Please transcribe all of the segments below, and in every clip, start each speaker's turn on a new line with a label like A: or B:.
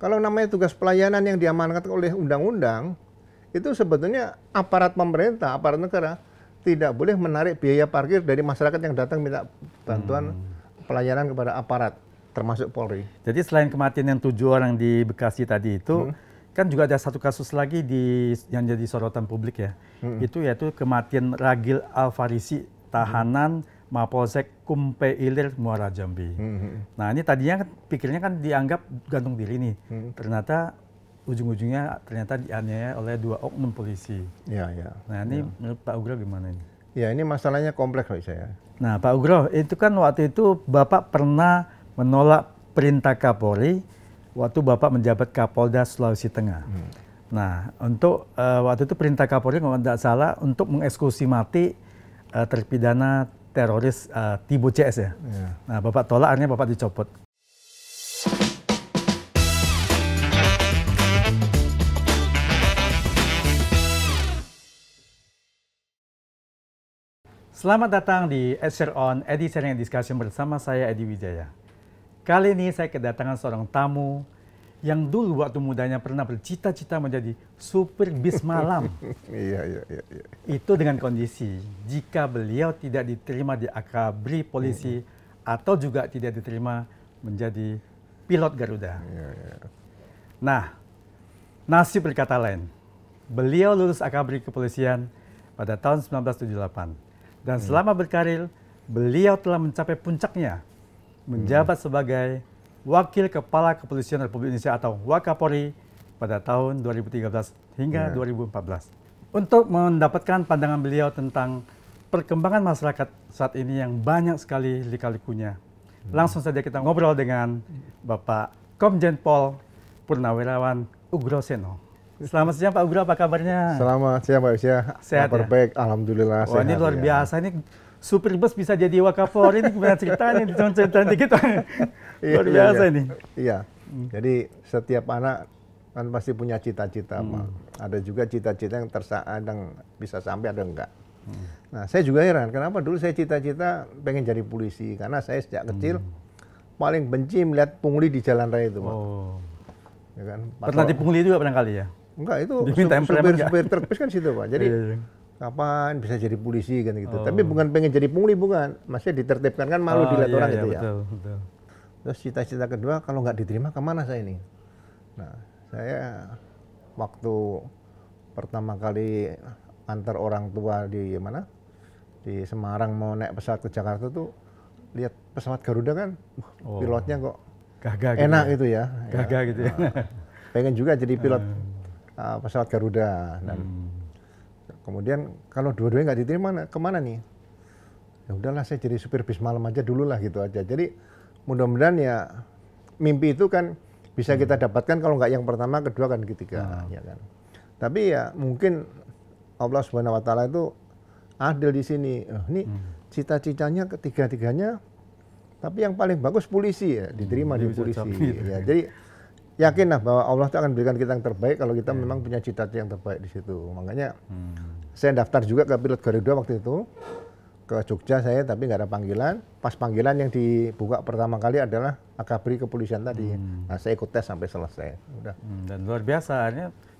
A: Kalau namanya tugas pelayanan yang diamanatkan oleh undang-undang, itu sebetulnya aparat pemerintah, aparat negara tidak boleh menarik biaya parkir dari masyarakat yang datang minta bantuan hmm.
B: pelayanan kepada aparat, termasuk Polri. Jadi selain kematian yang tujuh orang di Bekasi tadi itu, hmm kan juga ada satu kasus lagi di yang jadi sorotan publik ya. -hmm. Itu yaitu kematian Ragil Alfarisi tahanan -hmm. Mapolsek Kumpe Ilir Muara Jambi. Hmm. Nah ini tadinya kan pikirnya kan dianggap gantung diri nih. Hmm. Ternyata ujung-ujungnya ternyata dianiaya oleh dua oknum polisi. Ya, ya. Nah ini yeah. menurut Pak Ugro gimana ini? Ya ini masalahnya kompleks loh saya. Ya. Nah Pak Ugro itu kan waktu itu Bapak pernah menolak perintah Kapolri waktu Bapak menjabat Kapolda Sulawesi Tengah. Hmm. Nah untuk uh, waktu itu perintah Kapolri kalau tidak salah untuk mengeksekusi mati uh, terpidana teroris uh, eh, Tibo CS ya. Yeah. Nah, Bapak tolak akhirnya Bapak dicopot. Selamat datang di Esher On Edi Sharing Discussion bersama saya Edi Wijaya. Kali ini saya kedatangan seorang tamu yang dulu waktu mudanya pernah bercita-cita menjadi supir bis malam. Iya, iya, iya, iya, Itu dengan kondisi jika beliau tidak diterima di akabri polisi hmm. atau juga tidak diterima menjadi pilot Garuda. Iya, iya. Nah, nasib berkata lain. Beliau lulus akabri kepolisian pada tahun 1978 dan hmm. selama berkarir beliau telah mencapai puncaknya menjabat hmm. sebagai Wakil Kepala Kepolisian Republik Indonesia atau Wakapori pada tahun 2013 hingga yeah. Iya. 2014. Untuk mendapatkan pandangan beliau tentang perkembangan masyarakat saat ini yang banyak sekali likalikunya Hmm. Langsung saja kita ngobrol dengan Bapak Komjen Pol Purnawirawan Ugro Seno. Selamat siang Pak Ugro, apa kabarnya?
A: Selamat siang Pak Usia. Sehat Kabar ya? baik, Alhamdulillah. Wah, sehat, ini luar iya. biasa,
B: ini supir bus bisa jadi wakafor ini gimana ceritanya? Jangan cerita dikit. Iya, Luar iya, biasa iya. ini.
A: Iya. Hmm. Jadi setiap anak kan pasti punya cita-cita, hmm. Ada juga cita-cita yang tersaat yang bisa sampai ada enggak. Hmm. Nah, saya juga heran kenapa dulu saya cita-cita pengen jadi polisi karena saya sejak kecil hmm. paling benci melihat pungli di jalan raya itu, Pak. Oh. Ya kan? Pernah di pungli
B: juga kali ya? Enggak, itu supir-supir
A: terpis kan situ, Pak. Jadi kapan bisa jadi polisi kan gitu. Oh. Tapi bukan pengen jadi pungli bukan, masih ditertibkan kan malu oh, dilihat iya, orang iya, gitu ya. Betul, betul. Terus cita-cita kedua kalau nggak diterima kemana saya ini? Nah saya waktu pertama kali antar orang tua di mana di Semarang mau naik pesawat ke Jakarta tuh lihat pesawat Garuda kan oh. pilotnya kok Gagah gitu enak ya. gitu ya. Gagah ya. gitu ya. Nah, pengen juga jadi pilot uh, pesawat Garuda dan hmm kemudian kalau dua-duanya nggak diterima nah, kemana nih ya udahlah saya jadi supir bis malam aja dulu lah gitu aja jadi mudah-mudahan ya mimpi itu kan bisa hmm. kita dapatkan kalau nggak yang pertama kedua kan gitu, ketiga hmm. Ah. ya kan tapi ya mungkin Allah Subhanahu Wa Taala itu adil di sini oh, ini hmm. cita-citanya ketiga-tiganya tapi yang paling bagus polisi ya diterima hmm, di polisi ya jadi yakinlah bahwa Allah itu akan berikan kita yang terbaik kalau kita yeah. memang punya cita-cita yang terbaik di situ. Makanya
C: hmm.
A: saya daftar juga ke pilot Garuda waktu itu ke Jogja saya tapi nggak ada panggilan. Pas panggilan yang dibuka pertama kali adalah akabri kepolisian tadi. Hmm. Nah, saya ikut tes sampai selesai.
B: Udah. Hmm, dan luar biasa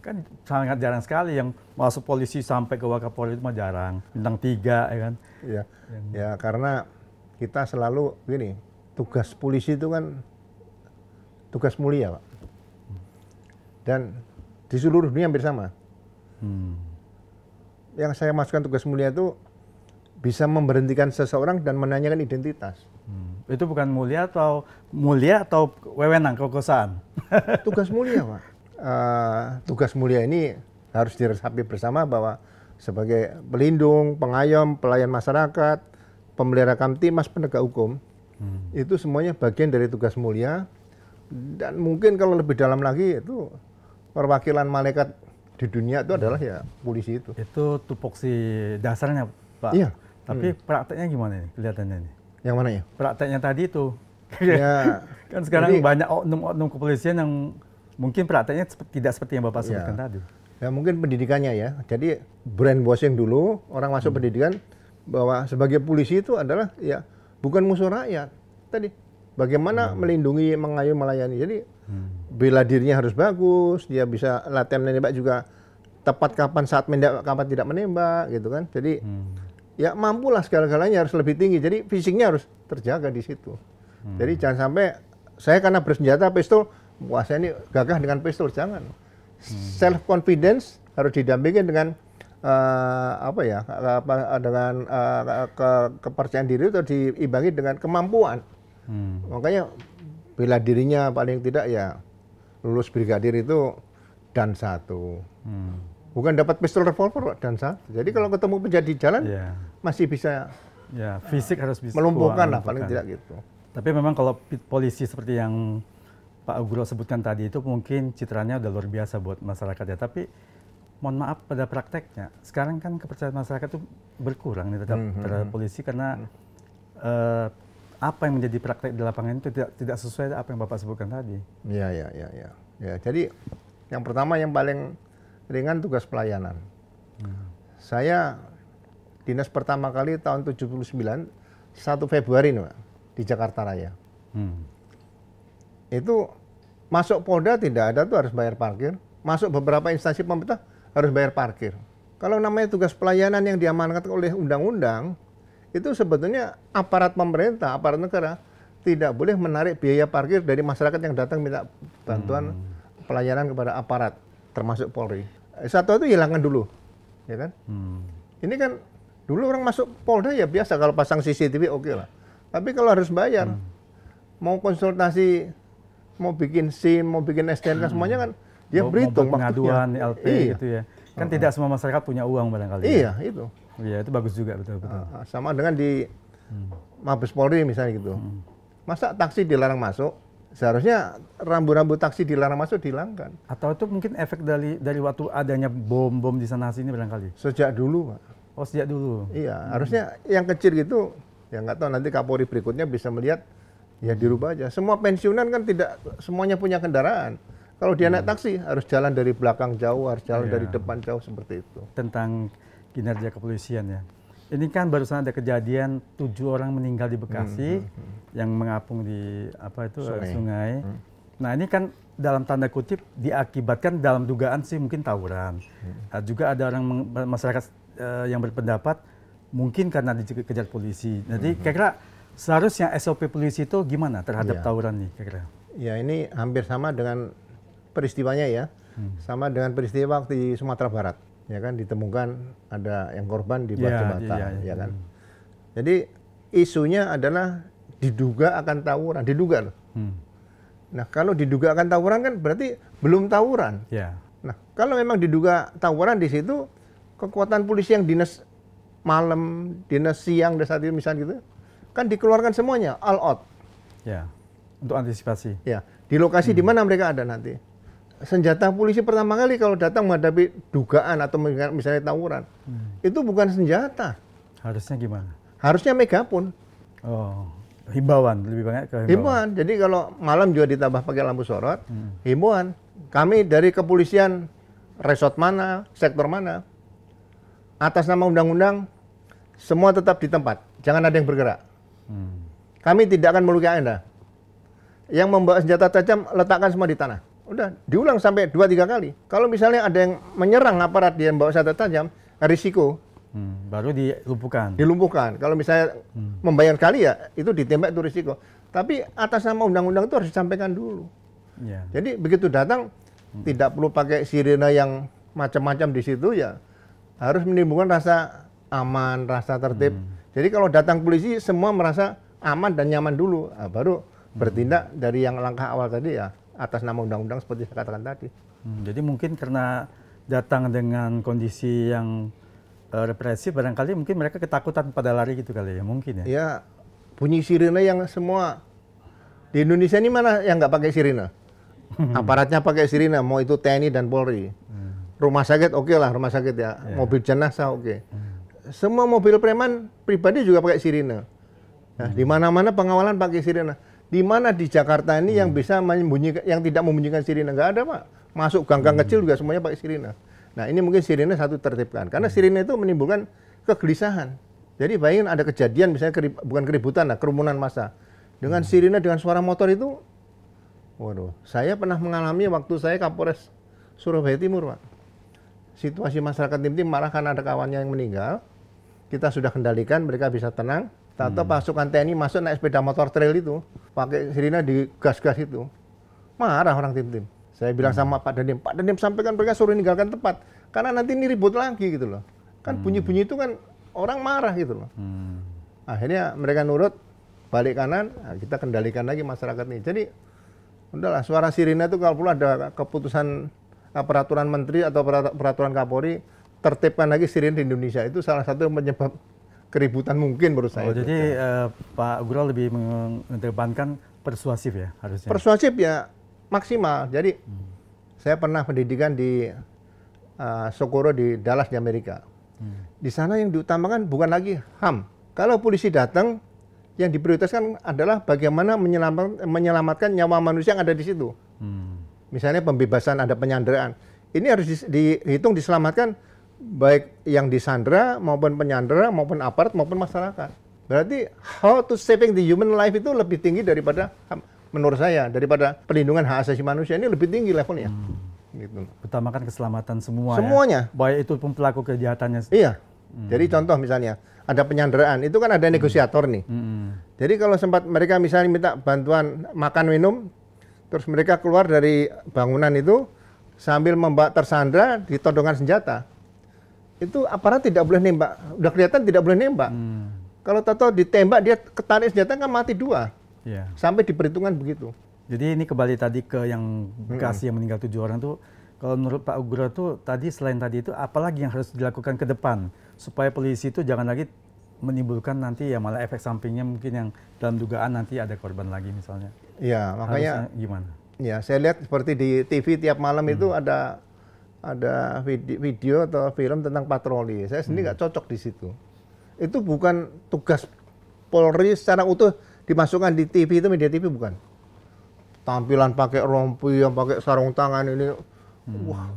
B: kan sangat jarang sekali yang masuk polisi sampai ke Wakapolri itu mah jarang. Bintang tiga ya kan. Iya. Yang... Ya karena kita
A: selalu gini, tugas polisi itu kan tugas mulia, Pak. Dan di seluruh dunia hampir sama. Hmm. Yang saya masukkan tugas mulia itu bisa memberhentikan seseorang dan menanyakan identitas. Hmm. Itu bukan mulia atau mulia atau wewenang kekuasaan? tugas mulia, Pak. Uh, tugas mulia ini harus diresapi bersama bahwa sebagai pelindung, pengayom, pelayan masyarakat, pemelihara kamtimas, penegak hukum, hmm. itu semuanya bagian dari tugas mulia. Dan mungkin kalau lebih dalam lagi itu perwakilan malaikat di dunia itu adalah
B: ya polisi itu. Itu tupoksi dasarnya, Pak. Iya. Tapi hmm. prakteknya gimana nih? kelihatannya ini? Yang mana ya? Prakteknya tadi itu. Ya. kan sekarang Jadi, banyak oknum-oknum kepolisian yang mungkin prakteknya tidak seperti yang Bapak ya. sebutkan ya. tadi. Ya mungkin pendidikannya ya. Jadi brand
A: brainwashing dulu orang masuk hmm. pendidikan bahwa sebagai polisi itu adalah ya bukan musuh rakyat. Tadi bagaimana hmm. melindungi, mengayuh melayani. Jadi hmm bela dirinya harus bagus, dia bisa latihan menembak juga tepat kapan saat menembak, kapan tidak menembak gitu kan. Jadi hmm. ya mampulah segala-galanya harus lebih tinggi. Jadi fisiknya harus terjaga di situ. Hmm. Jadi jangan sampai saya karena bersenjata pistol, wah saya ini gagah dengan pistol jangan. Hmm. Self confidence harus didampingi dengan uh, apa ya apa dengan uh, ke, kepercayaan diri atau diimbangi dengan kemampuan hmm. makanya bila dirinya paling tidak ya lulus brigadir itu dan satu. Hmm. Bukan dapat pistol revolver dan satu. Jadi kalau ketemu penjadi jalan yeah. masih bisa
B: ya fisik harus bisa melumpuhkan lah paling tidak gitu. Tapi memang kalau polisi seperti yang Pak Guro sebutkan tadi itu mungkin citranya udah luar biasa buat masyarakat ya. Tapi mohon maaf pada prakteknya sekarang kan kepercayaan masyarakat itu berkurang nih terhadap, mm -hmm. terhadap hmm. polisi karena mm -hmm. uh, apa yang menjadi praktek di lapangan itu tidak tidak sesuai apa yang Bapak sebutkan tadi.
A: Iya, iya, iya, iya. Ya, jadi yang pertama yang paling ringan tugas pelayanan. Hmm. Saya dinas pertama kali tahun 79 1 Februari nih, di Jakarta Raya. Hmm. Itu masuk Polda tidak ada tuh harus bayar parkir, masuk beberapa instansi pemerintah harus bayar parkir. Kalau namanya tugas pelayanan yang diamanatkan oleh undang-undang, itu sebetulnya aparat pemerintah, aparat negara tidak boleh menarik biaya parkir dari masyarakat yang datang minta bantuan hmm. pelayanan kepada aparat, termasuk Polri. Satu itu hilangkan dulu, ya kan? Hmm. Ini kan dulu orang masuk Polda ya biasa kalau pasang CCTV oke okay lah. Tapi kalau harus bayar, hmm. mau konsultasi, mau bikin SIM, mau bikin STNK
B: hmm. semuanya kan dia berhitung pengaduan LP iya. gitu ya. Kan uh -huh. tidak semua masyarakat punya uang barangkali. Ya. Iya, ya. itu. Iya, itu bagus juga betul betul. Uh, sama dengan di hmm. Mabes Polri
A: misalnya gitu. Hmm. Masa taksi dilarang masuk? Seharusnya rambu-rambu taksi dilarang masuk dihilangkan.
B: Atau itu mungkin efek dari dari waktu adanya bom-bom di sana sini barangkali. Sejak dulu, Pak. Oh, sejak dulu. Iya, hmm. harusnya
A: yang kecil gitu ya nggak tahu nanti Kapolri berikutnya bisa melihat ya dirubah aja. Semua pensiunan kan tidak semuanya punya kendaraan.
B: Kalau dia hmm. naik taksi harus jalan dari belakang jauh, harus jalan yeah. dari depan jauh seperti itu. Tentang kinerja kepolisian ya. Ini kan barusan ada kejadian tujuh orang meninggal di Bekasi hmm, hmm, hmm, hmm. yang mengapung di apa itu sungai. sungai. Hmm. Nah ini kan dalam tanda kutip diakibatkan dalam dugaan sih mungkin tawuran. Hmm. Nah, juga ada orang masyarakat uh, yang berpendapat mungkin karena dikejar polisi. Jadi hmm. hmm. kira-kira seharusnya SOP polisi itu gimana terhadap ya. tawuran nih kira-kira?
A: Ya ini hampir sama dengan peristiwanya ya, hmm. sama dengan peristiwa waktu di Sumatera Barat ya kan ditemukan ada yang korban di ya, batu bata, ya, ya, ya, ya kan. Hmm. Jadi isunya adalah diduga akan tawuran, diduga loh. Hmm. Nah kalau diduga akan tawuran kan berarti belum tawuran. Ya. Nah kalau memang diduga tawuran di situ kekuatan polisi yang dinas malam, dinas siang, dan saat itu misalnya gitu, kan dikeluarkan semuanya all out.
B: Ya, untuk antisipasi.
A: Ya, di lokasi hmm. di mana mereka ada nanti senjata polisi pertama kali kalau datang menghadapi dugaan atau misalnya tawuran
B: hmm. itu bukan senjata harusnya gimana
A: harusnya megapun
B: oh himbauan lebih banyak ke himbauan.
A: jadi kalau malam juga ditambah pakai lampu sorot hmm. himbauan kami dari kepolisian resort mana sektor mana atas nama undang-undang semua tetap di tempat jangan ada yang bergerak hmm. kami tidak akan melukai anda yang membawa senjata tajam letakkan semua di tanah Udah, diulang sampai dua tiga kali. Kalau misalnya ada yang menyerang aparat yang bawa senjata tajam, risiko. Hmm, baru dilumpuhkan. Dilumpuhkan. Kalau misalnya hmm. membayar kali ya, itu ditembak itu risiko. Tapi atas nama undang-undang itu harus disampaikan dulu. Ya. Jadi begitu datang, hmm. tidak perlu pakai sirena yang macam-macam di situ ya. Harus menimbulkan rasa aman, rasa tertib. Hmm. Jadi kalau datang polisi, semua merasa aman dan nyaman dulu. Nah, baru hmm. bertindak hmm. dari yang langkah awal tadi ya atas nama undang-undang seperti saya
B: katakan tadi. Hmm, jadi mungkin karena datang dengan kondisi yang uh, represif barangkali mungkin mereka ketakutan pada lari gitu kali ya mungkin ya. Ya bunyi sirine
A: yang semua di Indonesia ini mana yang nggak pakai sirine? Aparatnya pakai sirine, mau itu TNI dan Polri. Hmm. Rumah sakit oke okay lah, rumah sakit ya. Yeah. Mobil jenazah oke. Okay. Hmm. Semua mobil preman pribadi juga pakai sirine. Nah, hmm. di mana-mana pengawalan pakai sirine di mana di Jakarta ini hmm. yang bisa menyembunyikan, yang tidak membunyikan sirine nggak ada pak. Masuk gang-gang hmm. kecil juga semuanya pakai sirine. Nah ini mungkin sirine satu tertibkan, karena hmm. sirine itu menimbulkan kegelisahan. Jadi bayangin ada kejadian misalnya kerib, bukan keributan lah, kerumunan massa. Dengan hmm. sirine dengan suara motor itu, waduh, saya pernah mengalami waktu saya Kapolres Surabaya Timur, Pak. Situasi masyarakat Tim Tim marah karena ada kawannya yang meninggal. Kita sudah kendalikan, mereka bisa tenang. Tato hmm. pasukan TNI masuk naik sepeda motor trail itu, pakai sirine di gas-gas itu. Marah orang tim-tim. Saya bilang hmm. sama Pak Dandim, Pak Dandim sampaikan mereka suruh meninggalkan tempat. Karena nanti ini ribut lagi gitu loh. Kan hmm. bunyi-bunyi itu kan orang marah gitu loh. Hmm. Akhirnya mereka nurut, balik kanan, nah kita kendalikan lagi masyarakat ini. Jadi udahlah suara sirine itu kalau perlu ada keputusan eh, peraturan menteri atau peraturan Kapolri tertipkan lagi sirine di Indonesia itu salah satu penyebab
B: keributan mungkin menurut saya. Oh, jadi uh, Pak Gural lebih mengedepankan persuasif ya harusnya.
A: Persuasif ya maksimal. Jadi hmm. saya pernah pendidikan di uh, Socorro di Dallas di Amerika. Hmm. Di sana yang diutamakan bukan lagi HAM. Kalau polisi datang yang diprioritaskan adalah bagaimana menyelamat, menyelamatkan nyawa manusia yang ada di situ. Hmm. Misalnya pembebasan ada penyanderaan. Ini harus di, dihitung diselamatkan baik yang disandra maupun penyandra maupun apart maupun masyarakat. Berarti how to saving the human life itu lebih tinggi daripada menurut saya daripada perlindungan hak asasi manusia ini lebih tinggi levelnya. Hmm.
B: Gitu. Utamakan keselamatan semua. Ya. Semuanya. Ya? Baik itu pun pelaku kejahatannya. Iya.
C: Hmm. Jadi
A: contoh misalnya ada penyanderaan itu kan ada hmm. negosiator nih. Hmm. Jadi kalau sempat mereka misalnya minta bantuan makan minum, terus mereka keluar dari bangunan itu sambil membawa tersandra di todongan senjata itu aparat tidak boleh nembak. Udah kelihatan tidak boleh nembak. Hmm. Kalau tato ditembak dia ketarik senjata kan mati dua. Yeah. Sampai di perhitungan begitu.
B: Jadi ini kembali tadi ke yang Bekasi hmm. yang meninggal tujuh orang tuh. Kalau menurut Pak Ugro tuh tadi selain tadi itu apalagi yang harus dilakukan ke depan supaya polisi itu jangan lagi menimbulkan nanti ya malah efek sampingnya mungkin yang dalam dugaan nanti ada korban lagi misalnya. Iya, makanya Harusnya gimana?
A: Iya, saya lihat seperti di TV tiap malam hmm. itu ada ada video, atau film tentang patroli. Saya sendiri nggak hmm. cocok di situ. Itu bukan tugas Polri secara utuh dimasukkan di TV itu media TV bukan. Tampilan pakai rompi yang pakai sarung tangan
B: ini, hmm. wah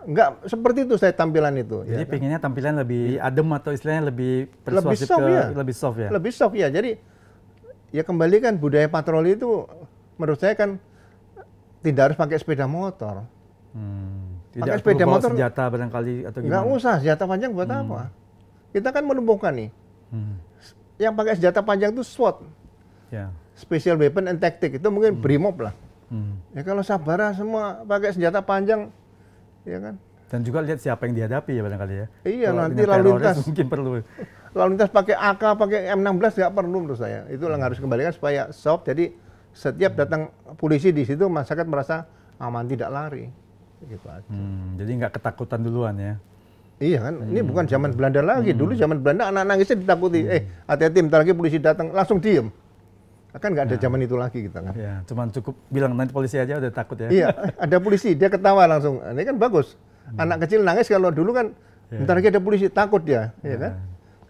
B: nggak seperti itu saya tampilan itu. Jadi ya, kan? pengennya kan? tampilan lebih iya. adem atau istilahnya lebih persuasif lebih soft, ke, ya. lebih soft ya.
A: Lebih soft ya. Jadi ya kembali kan budaya patroli itu menurut saya kan tidak harus pakai sepeda motor.
B: Hmm tidak Pakai sepeda motor senjata barangkali atau gimana? Nggak usah
A: senjata panjang buat hmm. apa? Kita kan melumpuhkan nih. Hmm. Yang pakai senjata panjang itu SWAT. Yeah. Special Weapon and Tactic itu mungkin hmm. brimob lah. Hmm. Ya kalau Sabara semua pakai senjata panjang, ya kan?
B: Dan juga lihat siapa yang dihadapi ya barangkali ya. Iya kalau nanti lalu lintas mungkin perlu.
A: Lalu lintas pakai AK, pakai M16 nggak perlu menurut saya. Itu hmm. harus kembalikan supaya soft. Jadi setiap datang polisi di situ masyarakat merasa aman tidak lari
B: gitu aja. Hmm, jadi nggak ketakutan duluan ya? Iya kan, hmm. ini bukan zaman
A: Belanda lagi. Hmm. Dulu zaman Belanda anak nangisnya ditakuti. Hmm. Eh, hati-hati, bentar lagi polisi datang, langsung diem. Kan nggak ada ya.
B: zaman itu lagi kita kan. Ya, cuman cukup bilang nanti polisi aja udah takut ya. Iya,
A: ada polisi, dia ketawa langsung. Nah, ini kan bagus. Hmm. Anak kecil nangis kalau dulu kan, ya. bentar lagi ada polisi, takut dia. Ya. ya kan?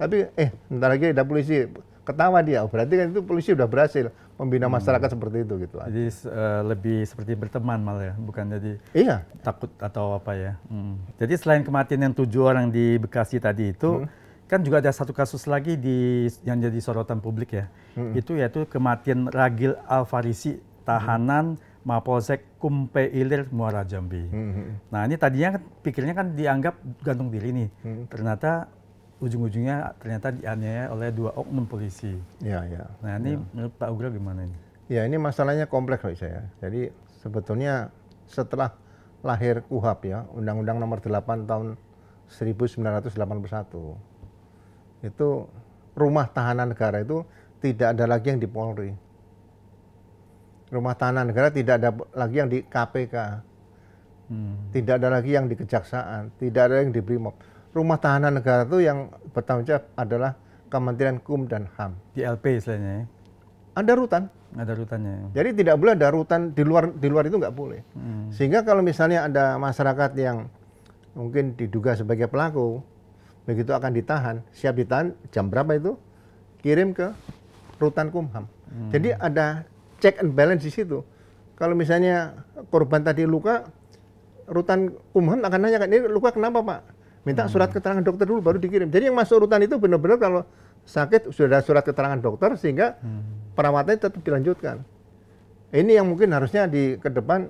A: Tapi, eh, bentar lagi ada polisi, ketawa dia. Oh, berarti kan itu polisi udah
B: berhasil membina hmm. masyarakat seperti itu gitu. Jadi uh, lebih seperti berteman malah ya, bukan jadi iya. takut atau apa ya. Hmm. Jadi selain kematian yang tujuh orang di Bekasi tadi itu, hmm. kan juga ada satu kasus lagi di yang jadi sorotan publik ya. Hmm. Itu yaitu kematian Ragil Alfarisi tahanan hmm. Mapolsek Kumpe Ilir Muara Jambi. Hmm. hmm, hmm. Nah ini tadinya kan, pikirnya kan dianggap gantung diri nih. Hmm. Ternyata ujung-ujungnya ternyata dianiaya oleh dua oknum polisi. Ya, ya. Nah ini ya. menurut Pak Ugra gimana ini?
A: Ya ini masalahnya kompleks loh saya. Jadi sebetulnya setelah lahir KUHAP ya, Undang-Undang Nomor 8 tahun 1981 itu rumah tahanan negara itu tidak ada lagi yang di Polri. Rumah tahanan negara tidak ada lagi yang di KPK. Hmm. Tidak ada lagi yang di kejaksaan, tidak ada yang di BRIMOB rumah tahanan negara itu yang bertanggung jawab adalah Kementerian KUM dan HAM.
B: Di LP istilahnya ya? Ada rutan. Ada rutannya.
A: Jadi tidak boleh ada rutan di luar di luar itu nggak boleh. Hmm. Sehingga kalau misalnya ada masyarakat yang mungkin diduga sebagai pelaku, begitu akan ditahan, siap ditahan jam berapa itu? Kirim ke rutan Kumham. Hmm. Jadi ada check and balance di situ. Kalau misalnya korban tadi luka, rutan Kumham akan nanya ini luka kenapa pak? minta hmm. surat keterangan dokter dulu baru dikirim. Jadi yang masuk urutan itu benar-benar kalau sakit sudah ada surat keterangan dokter sehingga hmm. perawatannya tetap dilanjutkan. Ini yang mungkin harusnya di ke depan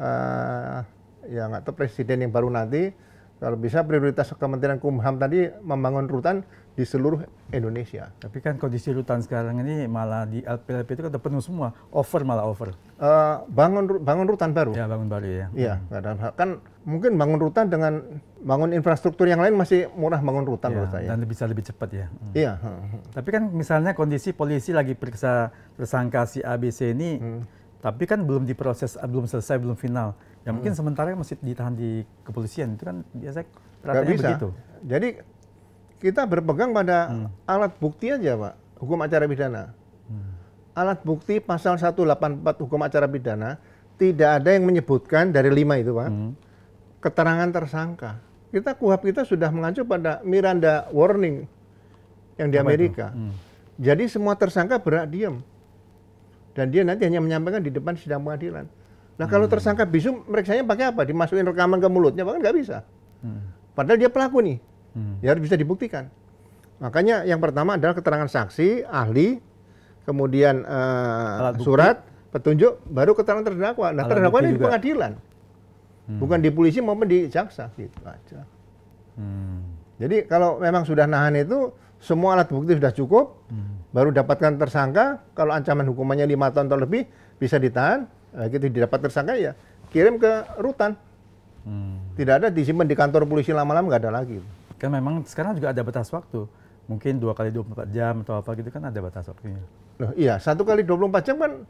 A: uh, ya nggak tahu presiden yang baru nanti kalau bisa prioritas Kementerian Kumham tadi
B: membangun rutan di seluruh Indonesia. Tapi kan kondisi rutan sekarang ini malah di LPLP itu kan udah penuh semua, over malah over. Uh, bangun
A: bangun rutan baru. Ya bangun baru ya.
B: Iya, hmm. kan mungkin bangun
A: rutan dengan bangun infrastruktur yang lain masih murah bangun
B: rutan ya, menurut saya. Dan bisa lebih cepat ya. Hmm. Hmm. Tapi kan misalnya kondisi polisi lagi periksa tersangka si ABC ini, hmm. tapi kan belum diproses, belum selesai, belum final Ya mungkin hmm. sementara masih ditahan di kepolisian itu kan biasa Gak bisa. begitu. Jadi
A: kita berpegang pada hmm. alat bukti aja, Pak. Hukum acara pidana. Hmm. Alat bukti pasal 184 hukum acara pidana tidak ada yang menyebutkan dari lima itu, Pak. Hmm. Keterangan tersangka. Kita kuhab kita sudah mengacu pada Miranda warning yang di Apa Amerika. Hmm. Jadi semua tersangka berhak diam. Dan dia nanti hanya menyampaikan di depan sidang pengadilan. Nah kalau hmm. tersangka bisu meriksanya pakai apa? Dimasukin rekaman ke mulutnya bahkan nggak bisa. Hmm. Padahal dia pelaku nih, hmm. ya harus bisa dibuktikan. Makanya yang pertama adalah keterangan saksi, ahli, kemudian uh, surat, petunjuk, baru keterangan terdakwa. Nah terdakwa ini juga. di pengadilan, hmm. bukan di polisi maupun di jaksa gitu aja. Hmm. Jadi kalau memang sudah nahan itu semua alat bukti sudah cukup, hmm. baru dapatkan tersangka. Kalau ancaman hukumannya lima tahun atau lebih bisa ditahan, Nah, eh, kita gitu, didapat tersangka ya kirim
B: ke rutan. Hmm. Tidak ada disimpan di kantor polisi lama-lama nggak ada lagi. Kan memang sekarang juga ada batas waktu. Mungkin dua kali 24 jam atau apa gitu kan ada batas waktunya. Loh, iya, satu kali 24 jam kan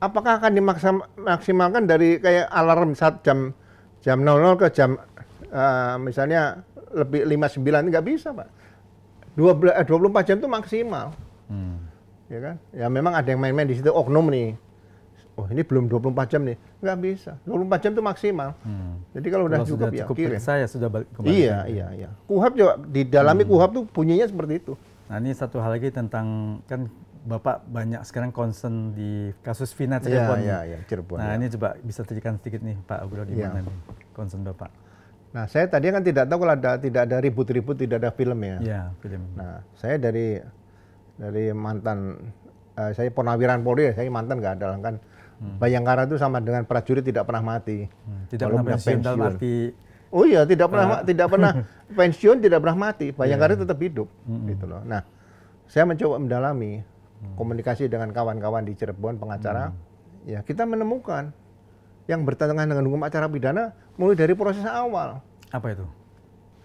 B: apakah akan dimaksimalkan dari kayak alarm
A: saat jam jam 00 ke jam uh, misalnya lebih 59 nggak bisa, Pak. 12, eh, 24 jam itu maksimal. Hmm. Ya kan? Ya memang ada yang main-main di situ oknum nih oh ini belum 24 jam nih, nggak bisa. 24 jam itu maksimal. Hmm. Jadi kalau udah cukup sudah ya kirim. Saya sudah balik kembali. Iya, iya, iya.
B: Kuhab juga didalami hmm. kuhab tuh bunyinya seperti itu. Nah ini satu hal lagi tentang kan Bapak banyak sekarang concern di kasus Vina iya, Cirebon. Iya, iya, Cirebon. Nah ya. ini coba bisa ceritakan sedikit nih Pak Abdullah di ya. mana nih concern Bapak.
A: Nah saya tadi kan tidak tahu kalau ada tidak ada ribut-ribut tidak ada film ya. Iya
B: film. Nah
A: saya dari dari mantan eh, saya Ponawiran Polri ya, saya mantan nggak ada kan Hmm. Bayangkara itu sama dengan prajurit tidak pernah mati. Hmm.
B: Tidak Kalau pernah pensiun, pensiun arti
A: Oh iya, tidak pernah eh. tidak pernah pensiun, tidak pernah mati. Bayangkara yeah. tetap hidup hmm. gitu loh. Nah, saya mencoba mendalami komunikasi dengan kawan-kawan di Cirebon pengacara. Hmm. Ya, kita menemukan yang bertentangan dengan hukum acara pidana mulai dari proses awal. Apa itu?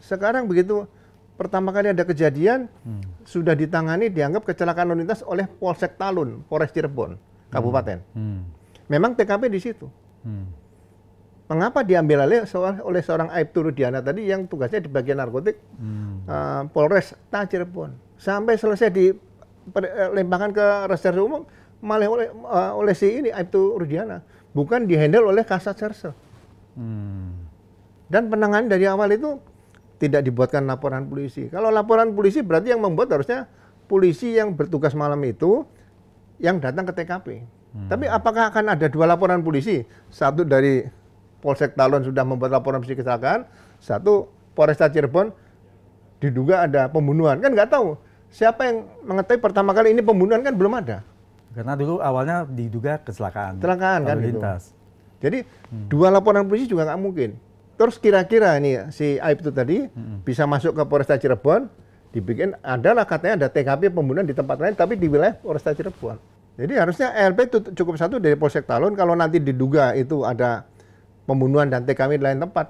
A: Sekarang begitu pertama kali ada kejadian hmm. sudah ditangani dianggap kecelakaan lalu lintas oleh Polsek Talun, Polres Cirebon, hmm. kabupaten. Hmm. Hmm. Memang TKP di situ. Hmm. Mengapa diambil alih oleh seorang Aibtu Rudiana tadi yang tugasnya di bagian narkotik hmm. uh, Polres pun. sampai selesai di dilempangkan eh, ke reserse umum malah oleh uh, oleh si ini Aibtu Rudiana bukan dihandle oleh Kasat Serse. Hmm. Dan penanganan dari awal itu tidak dibuatkan laporan polisi. Kalau laporan polisi berarti yang membuat harusnya polisi yang bertugas malam itu yang datang ke TKP. Tapi apakah akan ada dua laporan polisi? Satu dari Polsek Talon sudah membuat laporan polisi kecelakaan, satu Polresta Cirebon diduga ada pembunuhan. Kan nggak tahu siapa yang mengetahui pertama kali ini pembunuhan kan belum ada.
B: Karena dulu awalnya diduga kecelakaan. Kecelakaan kan lintas. Gitu. Jadi hmm. dua laporan
A: polisi juga nggak mungkin. Terus kira-kira ini si Aib itu tadi hmm. bisa masuk ke Polresta Cirebon, dibikin adalah katanya ada TKP pembunuhan di tempat lain tapi di wilayah Polresta Cirebon. Jadi harusnya LP itu cukup satu dari Polsek Talun kalau nanti diduga itu ada pembunuhan dan TKM di lain tempat.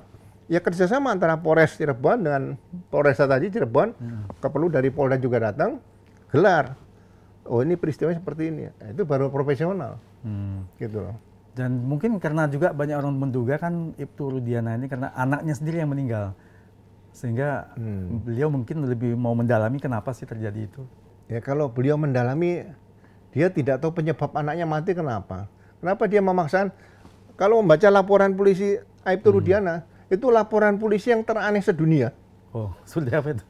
A: Ya kerjasama antara Polres Cirebon dengan Polresta tadi Cirebon, hmm. keperlu dari Polda juga datang, gelar. Oh ini peristiwa seperti ini, ya.
B: nah, itu baru profesional, hmm. gitu loh. Dan mungkin karena juga banyak orang menduga kan Ibtu Rudiana ini karena anaknya sendiri yang meninggal, sehingga hmm. beliau mungkin lebih mau mendalami kenapa sih terjadi itu. Ya kalau beliau mendalami dia tidak
A: tahu penyebab anaknya mati kenapa. Kenapa dia memaksakan? Kalau membaca laporan polisi Aibtu Rudiana, hmm. itu laporan polisi yang teraneh sedunia. Oh, sudah apa itu?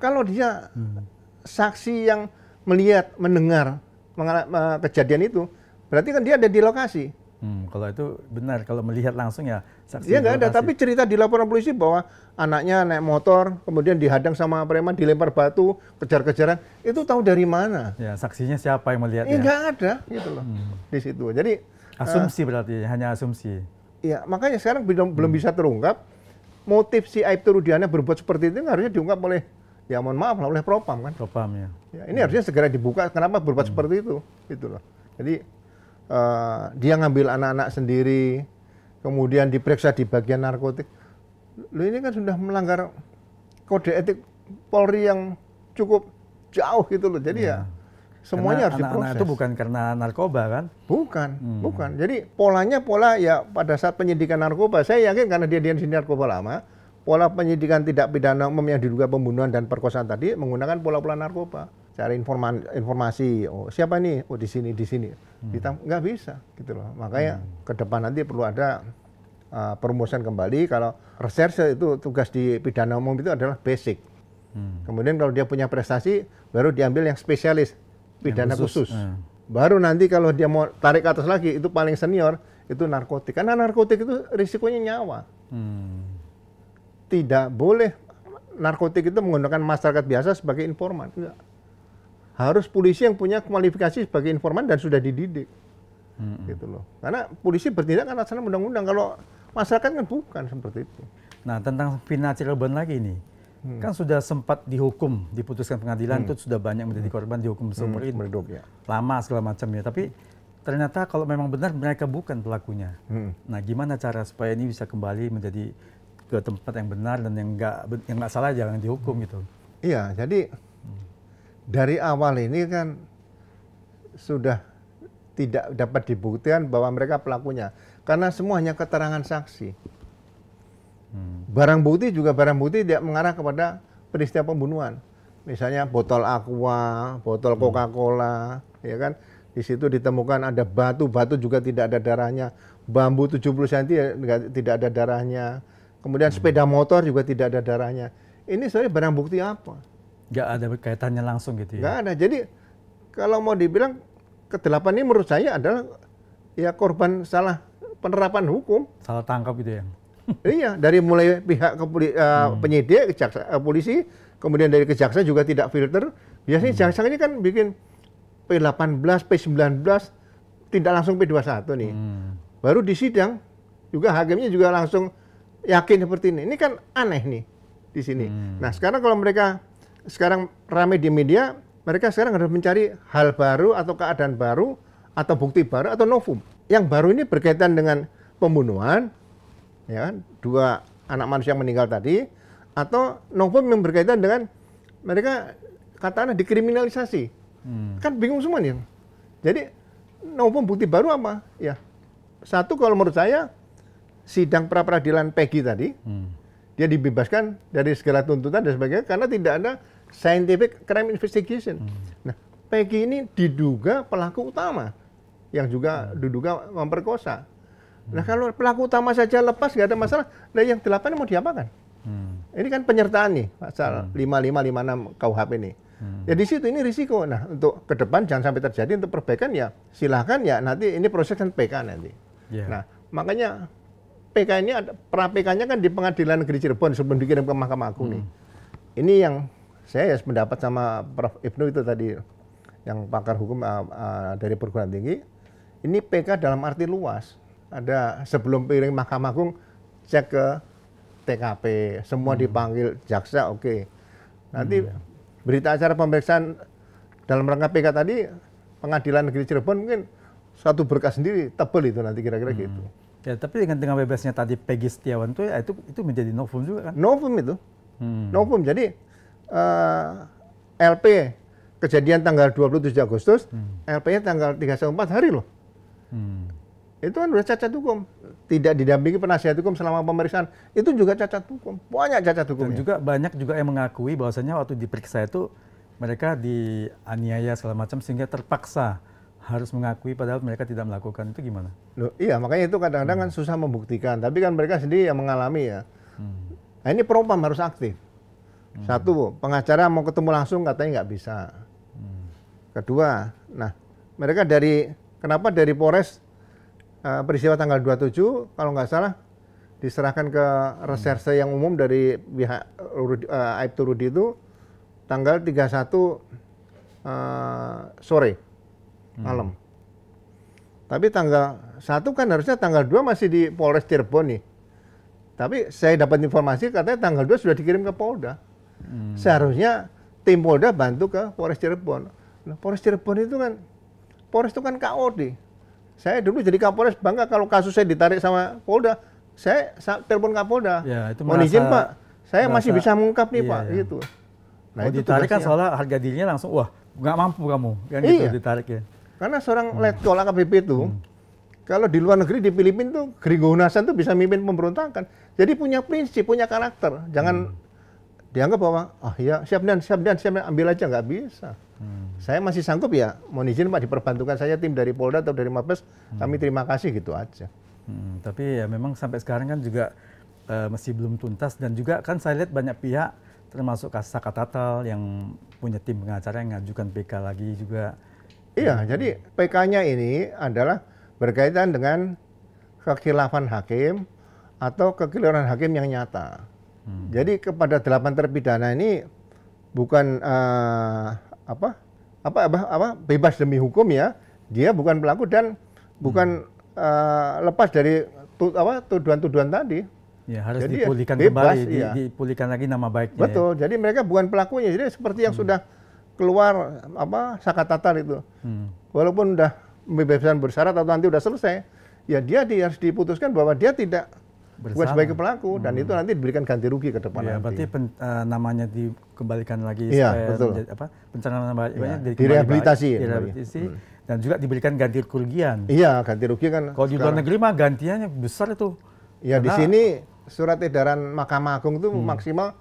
A: Kalau dia hmm. saksi yang melihat, mendengar eh, kejadian itu, berarti kan dia ada di lokasi.
B: Hmm, kalau itu benar, kalau melihat langsung ya saksi. Iya nggak ada, tapi
A: cerita di laporan polisi bahwa anaknya naik motor, kemudian dihadang sama preman, dilempar batu, kejar-kejaran, itu tahu dari mana?
B: Ya saksinya siapa yang melihatnya? Iya nggak ada, gitu loh, hmm. di situ. Jadi asumsi uh, berarti hanya asumsi.
A: Iya, makanya sekarang belum hmm. belum bisa terungkap motif si Aib Turudiana berbuat seperti itu harusnya diungkap oleh ya mohon maaf lah oleh propam kan. Propam ya. ya ini hmm. harusnya segera dibuka. Kenapa berbuat hmm. seperti itu? Gitu loh. Jadi uh, dia ngambil anak-anak sendiri, kemudian diperiksa di bagian narkotik. Lo ini kan sudah melanggar kode etik Polri yang cukup jauh gitu loh. Jadi ya, ya semuanya karena harus anak -anak diproses. itu bukan karena narkoba kan? Bukan, hmm. bukan. Jadi polanya pola ya pada saat penyidikan narkoba, saya yakin karena dia di sini narkoba lama, pola penyidikan tidak pidana umum yang diduga pembunuhan dan perkosaan tadi menggunakan pola-pola narkoba cari informa informasi oh siapa nih oh di sini di sini hmm. nggak bisa gitu loh makanya hmm. ke depan nanti perlu ada uh, perumusan kembali kalau reserse itu tugas di pidana umum itu adalah basic hmm. kemudian kalau dia punya prestasi baru diambil yang spesialis pidana yang khusus, khusus. Hmm. baru nanti kalau dia mau tarik atas lagi itu paling senior itu narkotik karena narkotik itu risikonya nyawa hmm. tidak boleh narkotik itu menggunakan masyarakat biasa sebagai informan enggak harus polisi yang punya kualifikasi sebagai informan dan sudah dididik. Hmm. Gitu loh. Karena polisi bertindak kan atas undang-undang. Kalau
B: masyarakat kan bukan seperti itu. Nah, tentang Vina Cirebon lagi ini. Hmm. Kan sudah sempat dihukum, diputuskan pengadilan hmm. itu sudah banyak menjadi hmm. korban dihukum hmm, seumur hmm. hidup. Ya. Lama segala macam ya. Tapi ternyata kalau memang benar mereka bukan pelakunya. Hmm. Nah, gimana cara supaya ini bisa kembali menjadi ke tempat yang benar dan yang enggak yang enggak salah jangan dihukum hmm. gitu. Iya, jadi
A: dari awal ini kan sudah tidak dapat dibuktikan bahwa mereka pelakunya karena semuanya keterangan saksi. Hmm. Barang bukti juga barang bukti tidak mengarah kepada peristiwa pembunuhan. Misalnya botol aqua, botol hmm. Coca-Cola, ya kan? Di situ ditemukan ada batu, batu juga tidak ada darahnya. Bambu 70 cm ya tidak ada darahnya. Kemudian sepeda motor juga tidak ada darahnya. Ini sebenarnya barang bukti apa? Nggak ada kaitannya langsung gitu ya? Nggak ada. Jadi kalau mau dibilang kedelapan ini menurut saya adalah ya korban salah penerapan hukum.
B: Salah tangkap gitu ya?
A: iya, dari mulai pihak kepuli, uh, eh, hmm. penyidik, kejaksa, uh, eh, polisi, kemudian dari kejaksaan juga tidak filter. Biasanya hmm. jaksa ini kan bikin P18, P19, tidak langsung P21 nih. Hmm. Baru di sidang juga hakimnya juga langsung yakin seperti ini. Ini kan aneh nih di sini. Hmm. Nah, sekarang kalau mereka sekarang ramai di media, mereka sekarang harus mencari hal baru atau keadaan baru atau bukti baru atau novum. Yang baru ini berkaitan dengan pembunuhan, ya kan? dua anak manusia yang meninggal tadi, atau novum yang berkaitan dengan mereka katakanlah dikriminalisasi. Hmm. Kan bingung semua nih. Jadi novum bukti baru apa? Ya satu kalau menurut saya sidang pra peradilan Peggy tadi, hmm. dia dibebaskan dari segala tuntutan dan sebagainya karena tidak ada scientific crime investigation. Hmm. Nah, Peggy ini diduga pelaku utama yang juga hmm. diduga memperkosa. Hmm. Nah, kalau pelaku utama saja lepas nggak ada masalah, nah yang delapan mau diapakan? Hmm. Ini kan penyertaan nih pasal hmm. 5556 KUHP ini. Hmm. Ya di situ ini risiko. Nah, untuk ke depan jangan sampai terjadi untuk perbaikan ya silahkan ya nanti ini proses kan PK nanti. Yeah. Nah, makanya PK ini ada pra PK-nya kan di Pengadilan Negeri Cirebon sebelum dikirim ke Mahkamah Agung hmm. nih. Ini yang saya ya pendapat sama Prof Ibnu itu tadi yang pakar hukum uh, uh, dari perguruan tinggi ini PK dalam arti luas ada sebelum piring Mahkamah Agung cek ke TKP semua hmm. dipanggil jaksa oke okay. nanti hmm. Ya. berita acara pemeriksaan dalam rangka PK tadi pengadilan negeri Cirebon mungkin satu berkas sendiri tebel itu nanti kira-kira hmm. gitu
B: Ya, tapi dengan dengan bebasnya tadi Peggy Setiawan itu ya itu itu menjadi novum juga kan? Novum itu. Hmm. Novum. Jadi
A: uh, eh, LP kejadian tanggal 27 Agustus, hmm. LP-nya tanggal 34 hari loh. Hmm. Itu kan udah cacat hukum. Tidak didampingi penasihat
B: hukum selama pemeriksaan.
A: Itu juga cacat hukum.
B: Banyak cacat hukum. Ya. juga banyak juga yang mengakui bahwasanya waktu diperiksa itu mereka dianiaya segala macam sehingga terpaksa harus mengakui padahal mereka tidak melakukan itu gimana?
A: Loh, iya makanya itu kadang-kadang kan hmm. kan susah membuktikan. Tapi kan mereka sendiri yang mengalami ya. Hmm. Nah ini propam harus aktif. Hmm. Satu, pengacara mau ketemu langsung katanya nggak bisa. Hmm. Kedua, nah mereka dari kenapa dari Polres uh, peristiwa tanggal 27 kalau nggak salah diserahkan ke reserse hmm. yang umum dari pihak uh, Aibtu Rudi itu tanggal 31 uh, eh, sore hmm. malam. Tapi tanggal satu kan harusnya tanggal 2 masih di Polres Cirebon nih. Tapi saya dapat informasi katanya tanggal 2 sudah dikirim ke Polda. Hmm. Seharusnya tim Polda bantu ke Polres Cirebon. Nah, Polres Cirebon itu kan Polres itu kan KOD. Saya dulu jadi Kapolres bangga kalau kasus saya ditarik sama Polda, saya telepon Kapolda. Ya, itu Mohon izin Pak, saya merasa, masih bisa mengungkap nih iya, Pak, iya. gitu.
B: Nah, oh, itu ditarik kan soalnya harga dirinya langsung wah, nggak mampu kamu kan gitu iya. gitu ditarik ya.
A: Karena seorang hmm. letkol AKBP itu hmm. kalau di luar negeri di Filipina tuh Grigo Hunasan tuh bisa mimpin pemberontakan. Jadi punya prinsip, punya karakter. Jangan hmm dianggap bahwa oh ya siap dan siap dan siap dan ambil aja nggak bisa. Hmm. Saya masih sanggup ya, mohon izin Pak diperbantukan saya tim dari
B: Polda atau dari Mabes, hmm.
A: kami terima kasih
B: gitu aja. Hmm, tapi ya memang sampai sekarang kan juga e, masih belum tuntas dan juga kan saya lihat banyak pihak termasuk Kasaka Tatal yang punya tim pengacara yang ngajukan PK lagi juga. Iya, hmm. jadi PK-nya
A: ini adalah berkaitan dengan kekhilafan hakim atau kekeliruan hakim yang nyata. Hmm. Jadi kepada delapan terpidana ini bukan uh, apa, apa apa apa bebas demi hukum ya. Dia bukan pelaku dan bukan uh, lepas dari tu, apa tuduhan-tuduhan tadi.
B: Ya, harus jadi ya, dipulihkan bebas, kembali, iya. dipulihkan lagi nama baiknya. Ya. Betul.
A: Ya. Jadi mereka bukan pelakunya. Jadi seperti yang hmm. sudah keluar apa saka tatar itu. Hmm. Walaupun sudah pembebasan bersyarat atau nanti sudah selesai, ya dia harus diputuskan bahwa dia tidak
B: Bersama. bukan sebagai pelaku hmm. dan itu nanti diberikan ganti rugi ke depan ya, nanti. Berarti pen, uh, namanya dikembalikan lagi ya, betul. Menjadi, apa pencanangan iya, nama ya, direhabilitasi, direhabilitasi hmm. dan juga diberikan ganti kerugian. Iya, ganti rugi kan. Kalau di luar negeri mah gantiannya besar itu. Iya, di
A: sini surat edaran Mahkamah Agung itu hmm. maksimal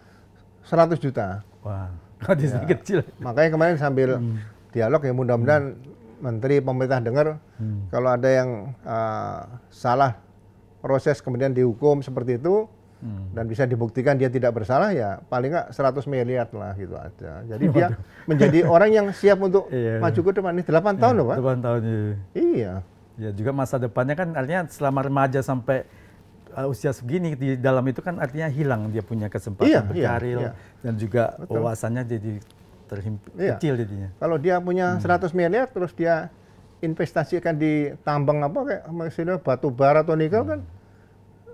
A: 100 juta. Wah, di iya. sini ya. kecil. Makanya kemarin sambil hmm. dialog ya mudah-mudahan hmm. menteri pemerintah dengar hmm. kalau ada yang uh, salah proses kemudian dihukum seperti itu hmm. dan bisa dibuktikan dia tidak bersalah ya paling nggak 100 miliar lah gitu aja. Jadi Waduh. dia menjadi orang yang siap untuk iya, iya. maju ke depan. Ini 8 iya, tahun iya, loh Pak. 8 tahun iya.
B: Iya. Ya juga masa depannya kan artinya selama remaja sampai uh, usia segini di dalam itu kan artinya hilang dia punya kesempatan iya, iya berkarir iya, iya. dan juga wawasannya jadi terhimpit iya. kecil jadinya.
A: Kalau dia punya hmm. 100 miliar terus dia investasikan di tambang apa kayak maksudnya batu bara atau nikel hmm. kan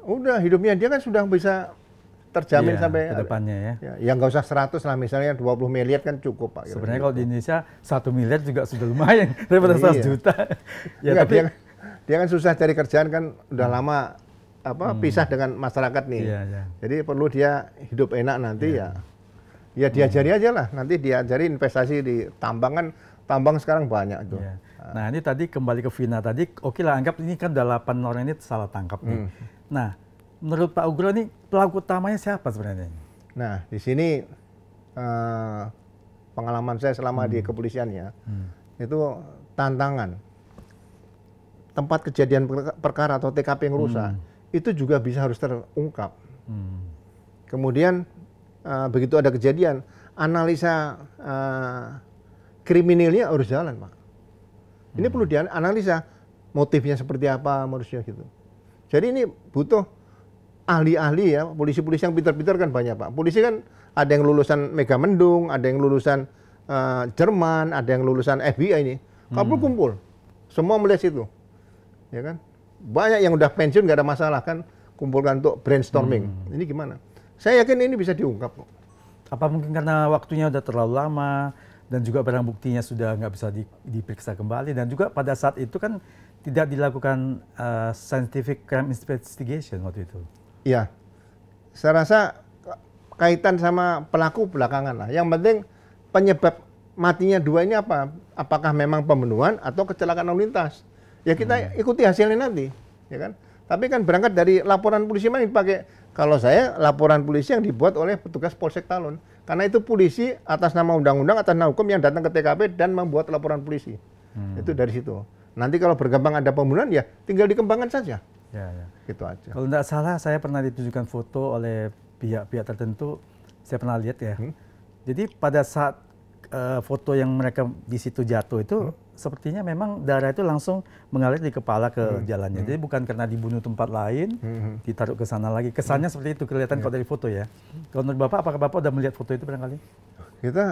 A: udah hidupnya dia kan sudah bisa terjamin iya, sampai depannya ya. ya. Yang nggak usah 100 lah misalnya 20
B: miliar kan cukup Pak. Sebenarnya kalau di Indonesia satu miliar juga sudah lumayan daripada iya. juta. ya Enggak, ya, tapi dia, kan-
A: dia kan susah cari kerjaan kan udah hmm. lama apa hmm. pisah dengan masyarakat nih. Iya, iya. Jadi perlu dia hidup enak nanti iya. ya. Ya diajari hmm. aja lah nanti diajari investasi di tambang kan tambang sekarang banyak tuh Iya.
B: Ah. Nah, ini tadi kembali ke Vina tadi, oke lah anggap ini kan udah 8 orang ini salah tangkap nih. Hmm Nah, menurut Pak Ugro ini pelaku utamanya siapa sebenarnya? Nah, di sini uh,
A: pengalaman saya selama hmm. di kepolisian ya, hmm. itu tantangan. Tempat kejadian perkara atau TKP yang rusak hmm. itu juga bisa harus terungkap. Hmm. Kemudian uh, begitu ada kejadian, analisa uh, kriminalnya harus jalan, Pak. Ini hmm. perlu dianalisa motifnya seperti apa, modusnya gitu. Jadi ini butuh ahli-ahli ya, polisi-polisi yang pintar-pintar kan banyak Pak. Polisi kan ada yang lulusan Mega Mendung ada yang lulusan uh, Jerman, ada yang lulusan FBI ini. kumpul hmm. kumpul. Semua melihat situ. Ya kan? Banyak yang udah pensiun gak ada masalah kan kumpulkan untuk
B: brainstorming. Hmm. Ini gimana? Saya yakin ini bisa diungkap kok. Apa mungkin karena waktunya udah terlalu lama dan juga barang buktinya sudah nggak bisa di, diperiksa kembali dan juga pada saat itu kan tidak dilakukan uh, scientific crime investigation waktu itu.
A: Iya. Saya rasa
B: eh, kaitan sama
A: pelaku belakangan lah. Yang penting penyebab matinya dua ini apa? Apakah memang pembunuhan atau kecelakaan lalu lintas? Ya kita hmm. ikuti hasilnya nanti, ya kan? Tapi kan berangkat dari laporan polisi mana dipakai? Kalau saya laporan polisi yang dibuat oleh petugas Polsek Talun. Karena itu polisi atas nama undang-undang, atas nama hukum yang datang ke TKP dan membuat laporan polisi. Hmm. Itu dari situ. Nanti kalau berkembang ada pembunuhan ya tinggal dikembangkan saja. Ya, ya. Gitu aja. Kalau
B: tidak salah saya pernah ditunjukkan foto oleh pihak-pihak tertentu. Saya pernah lihat ya. Hmm? Jadi pada saat uh, foto yang mereka di situ jatuh itu hmm? sepertinya memang darah itu langsung mengalir di kepala ke hmm. jalannya. Hmm. Jadi bukan karena dibunuh tempat lain, hmm. hmm. ditaruh ke sana lagi. Kesannya hmm. seperti itu kelihatan yeah. kalau dari foto ya. Kalau menurut Bapak, apakah Bapak sudah melihat foto itu barangkali?
A: Kita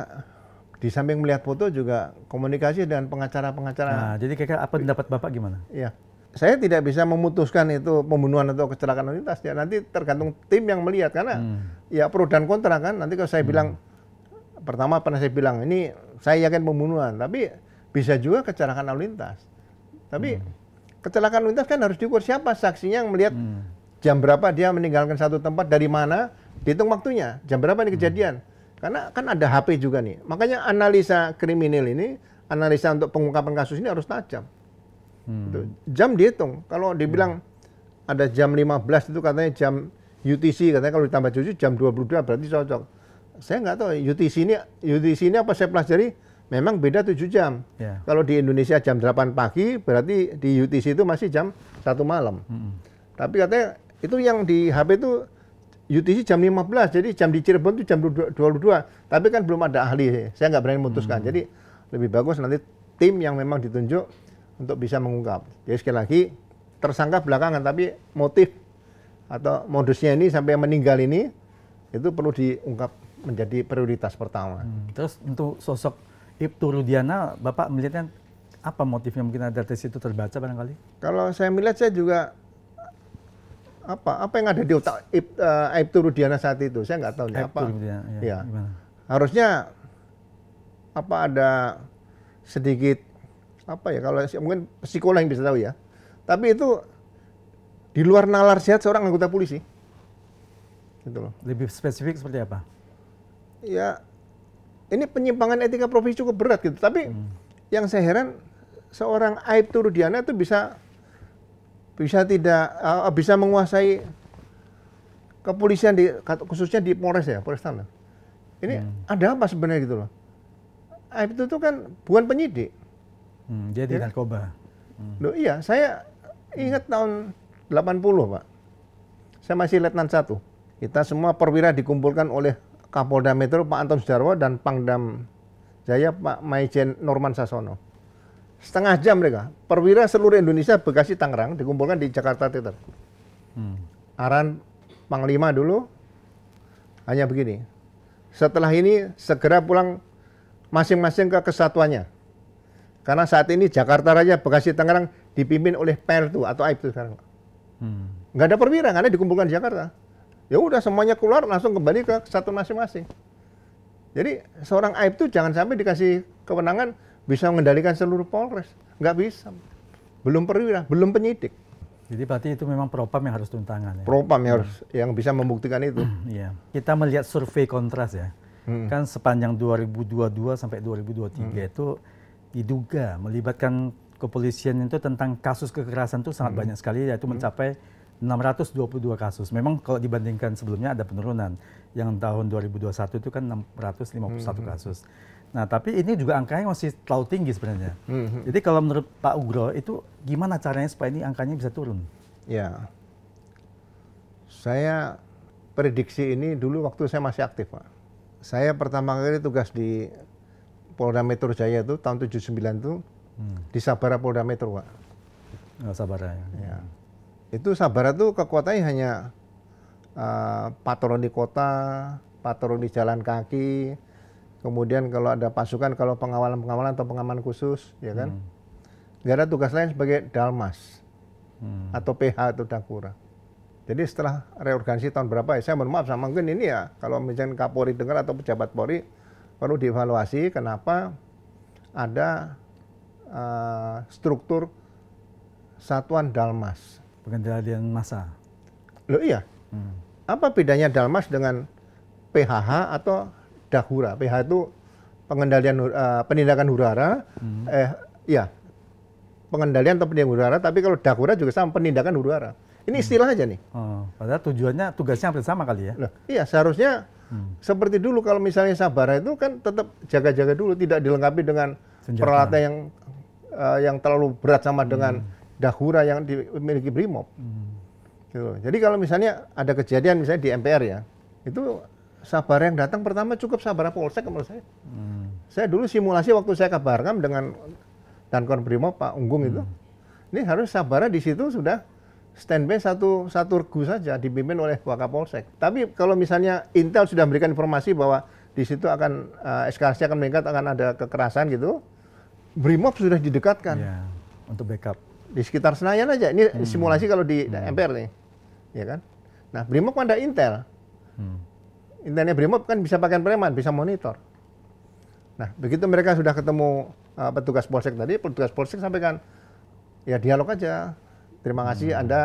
A: di samping melihat foto juga komunikasi dengan pengacara-pengacara. Nah, jadi kira-kira apa
B: pendapat Bapak gimana?
A: Iya. Saya tidak bisa memutuskan itu pembunuhan atau kecelakaan lalu lintas. Ya nanti tergantung tim yang melihat karena hmm. ya pro dan kontra kan. Nanti kalau saya hmm. bilang pertama pernah saya bilang ini saya yakin pembunuhan, tapi bisa juga kecelakaan lalu lintas. Tapi hmm. kecelakaan lalu lintas kan harus diukur siapa saksinya yang melihat hmm. jam berapa dia meninggalkan satu tempat dari mana, dihitung waktunya, jam berapa ini hmm. kejadian. Hmm karena kan ada HP juga nih. Makanya analisa kriminal ini, analisa untuk pengungkapan kasus ini harus tajam. Hmm. Jam dihitung. Kalau dibilang hmm. ada jam 15 itu katanya jam UTC, katanya kalau ditambah jujur jam 22 berarti cocok. Saya nggak tahu UTC ini UTC ini apa saya pelajari memang beda 7 jam. Yeah. Kalau di Indonesia jam 8 pagi berarti di UTC itu masih jam 1 malam. Hmm. Tapi katanya itu yang di HP itu UTC jam 15, jadi jam di Cirebon itu jam 22. Tapi kan belum ada ahli, saya nggak berani memutuskan. Hmm. Jadi lebih bagus nanti tim yang memang ditunjuk untuk bisa mengungkap. Jadi sekali lagi tersangka belakangan, tapi motif atau modusnya ini sampai meninggal ini itu perlu diungkap menjadi prioritas pertama. Hmm.
B: Terus untuk sosok Ibtu Rudiana, Bapak melihatnya apa motifnya mungkin ada dari situ terbaca barangkali?
A: Kalau saya melihat saya juga apa apa yang ada di otak Ip, uh, eh, saat itu saya nggak tahu nih apa ya, ya. harusnya apa ada sedikit apa ya kalau mungkin psikolog yang bisa tahu ya tapi itu di luar nalar sehat seorang anggota polisi
B: gitu loh lebih spesifik seperti apa
A: ya ini penyimpangan etika profesi cukup berat gitu tapi hmm. yang saya heran seorang Aib Turudiana itu bisa bisa tidak uh, bisa menguasai kepolisian di khususnya di Polres ya, Polres Tangerang. Ini hmm. ada apa sebenarnya gitu loh? Aib itu tuh kan bukan penyidik. Hmm, jadi ya? Kan? narkoba. Hmm. Loh iya, saya ingat tahun 80, Pak. Saya masih letnan satu. Kita semua perwira dikumpulkan oleh Kapolda Metro Pak Anton Sudarwo dan Pangdam Jaya Pak Maijen Norman Sasono setengah jam mereka perwira seluruh Indonesia Bekasi Tangerang dikumpulkan di Jakarta Theater hmm. aran Panglima dulu hanya begini setelah ini segera pulang masing-masing ke kesatuannya karena saat ini Jakarta Raya Bekasi Tangerang dipimpin oleh Pertu atau Aibtu sekarang hmm. nggak ada perwira karena dikumpulkan di Jakarta ya udah semuanya keluar langsung kembali ke satu masing-masing jadi seorang Aibtu jangan sampai dikasih kewenangan bisa mengendalikan seluruh Polres. Nggak bisa.
B: Belum perwira, belum penyidik. Jadi berarti itu memang propam yang harus turun tangan ya? Propam yang, hmm. harus, yang bisa membuktikan itu. Iya. Kita melihat survei kontras ya. Hmm. Kan sepanjang 2022 sampai 2023 hmm. itu diduga melibatkan kepolisian itu tentang kasus kekerasan itu sangat hmm. banyak sekali yaitu hmm. mencapai 622 kasus. Memang kalau dibandingkan sebelumnya ada penurunan. Yang tahun 2021 itu kan 651 hmm. kasus. Nah, tapi ini juga angkanya masih terlalu tinggi sebenarnya. Mm-hmm. Jadi kalau menurut Pak Ugro itu gimana caranya supaya ini angkanya bisa turun?
A: Ya, saya prediksi ini dulu waktu saya masih aktif, Pak. Saya pertama kali tugas di Polda Metro Jaya itu tahun 79 itu hmm. di Sabara Polda Metro, Pak. Oh, Sabara ya. ya. Itu Sabara tuh kekuatannya hanya uh, patroli kota, patroli jalan kaki, Kemudian kalau ada pasukan, kalau pengawalan-pengawalan atau pengaman khusus, ya kan? Hmm. Gak ada tugas lain sebagai dalmas hmm. atau PH atau dakura. Jadi setelah reorganisasi tahun berapa ya? Saya mohon maaf sama mungkin ini ya, kalau misalnya Kapolri dengar atau pejabat Polri perlu dievaluasi kenapa ada uh, struktur satuan dalmas. Pengendalian massa. Loh iya. Hmm. Apa bedanya dalmas dengan PHH atau dahura. PH itu pengendalian uh, penindakan hurara, Hmm. Eh, ya pengendalian atau penindakan hurara. Tapi kalau dahura juga sama penindakan hurara. Ini hmm. istilah hmm. aja nih. Oh, padahal tujuannya tugasnya hampir sama kali ya. Loh, iya seharusnya hmm. seperti dulu kalau misalnya sabara itu kan tetap jaga-jaga dulu, tidak dilengkapi dengan Senjata. peralatan yang uh, yang terlalu berat sama dengan hmm. dahura yang dimiliki brimob. Hmm. Gitu. Jadi kalau misalnya ada kejadian misalnya di MPR ya, itu Sabar yang datang pertama cukup sabar Polsek menurut saya. Hmm. Saya dulu simulasi waktu saya kabarkan dengan Dankor Brimob Pak Unggung hmm. itu. Ini harus sabarnya di situ sudah standby satu satu regu saja dipimpin oleh Wakapolsek. Tapi kalau misalnya Intel sudah memberikan informasi bahwa di situ akan uh, eskalasi akan meningkat akan ada kekerasan gitu, Brimob sudah didekatkan. Ya, untuk backup. Di sekitar Senayan aja. Ini hmm. simulasi kalau di hmm. MPR nih. Ya kan? Nah, Brimob kan ada Intel. Hmm. Intinya Brimob kan bisa pakai preman, bisa monitor. Nah, begitu mereka sudah ketemu uh, petugas polsek tadi, petugas polsek sampaikan, ya dialog aja. Terima kasih hmm. Anda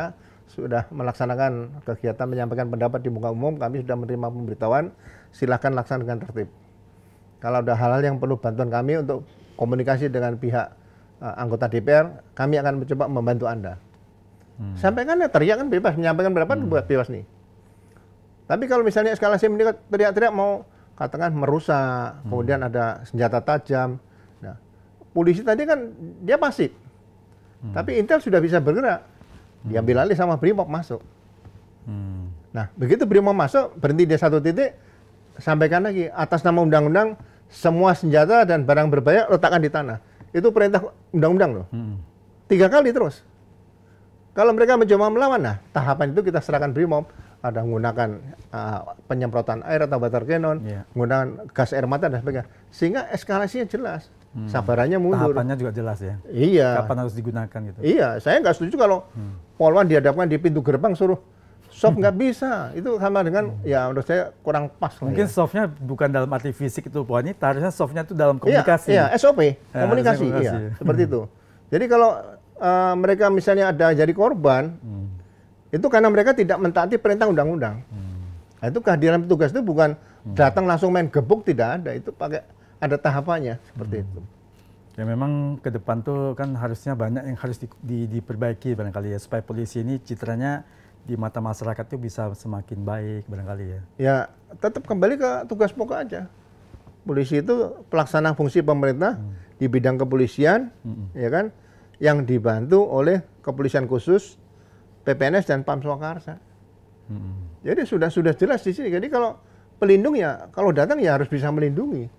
A: sudah melaksanakan kegiatan menyampaikan pendapat di muka umum. Kami sudah menerima pemberitahuan. Silahkan laksanakan tertib. Kalau ada hal-hal yang perlu bantuan kami untuk komunikasi dengan pihak uh, anggota DPR, kami akan mencoba membantu Anda. Hmm. Sampaikan ya teriak kan bebas, menyampaikan pendapat hmm. bebas nih. Tapi kalau misalnya eskalasi meningkat teriak-teriak mau katakan merusak, hmm. kemudian ada senjata tajam. Nah, polisi tadi kan dia pasif. Hmm. Tapi Intel sudah bisa bergerak. Hmm. Diambil alih sama Brimob masuk. Hmm. Nah, begitu Brimob masuk, berhenti di satu titik, sampaikan lagi atas nama undang-undang semua senjata dan barang berbahaya letakkan di tanah. Itu perintah undang-undang loh. Hmm. Tiga kali terus. Kalau mereka mencoba melawan, nah tahapan itu kita serahkan Brimob ada menggunakan uh, penyemprotan air atau water cannon, yeah. menggunakan gas air mata dan sebagainya. Sehingga eskalasinya jelas, hmm. sabarannya mundur.
B: Tahapannya juga jelas ya.
A: Iya. Kapan harus digunakan gitu. Iya, saya nggak setuju kalau hmm. polwan dihadapkan di pintu gerbang suruh soft nggak bisa. Itu sama dengan hmm. ya menurut saya kurang pas. Mungkin ya.
B: softnya bukan dalam arti fisik itu wanita, harusnya softnya itu dalam komunikasi. Iya, iya SOP, ya, komunikasi, komunikasi. Iya, seperti itu.
A: Jadi kalau uh, mereka misalnya ada jadi korban, hmm itu karena mereka tidak mentaati perintah undang-undang. Hmm. Nah, itu kehadiran petugas itu bukan hmm. datang langsung main gebuk tidak ada, itu pakai ada tahapannya seperti hmm.
B: itu. Ya memang ke depan tuh kan harusnya banyak yang harus di, di, diperbaiki barangkali ya supaya polisi ini citranya di mata masyarakat itu bisa semakin baik barangkali ya.
A: Ya tetap kembali ke tugas pokok aja. Polisi itu pelaksana fungsi pemerintah hmm. di bidang kepolisian, hmm. ya kan, yang dibantu oleh kepolisian khusus PPNS dan PAM Swakarsa. Hmm. Jadi sudah sudah jelas di sini. Jadi kalau pelindung ya kalau datang ya harus bisa melindungi.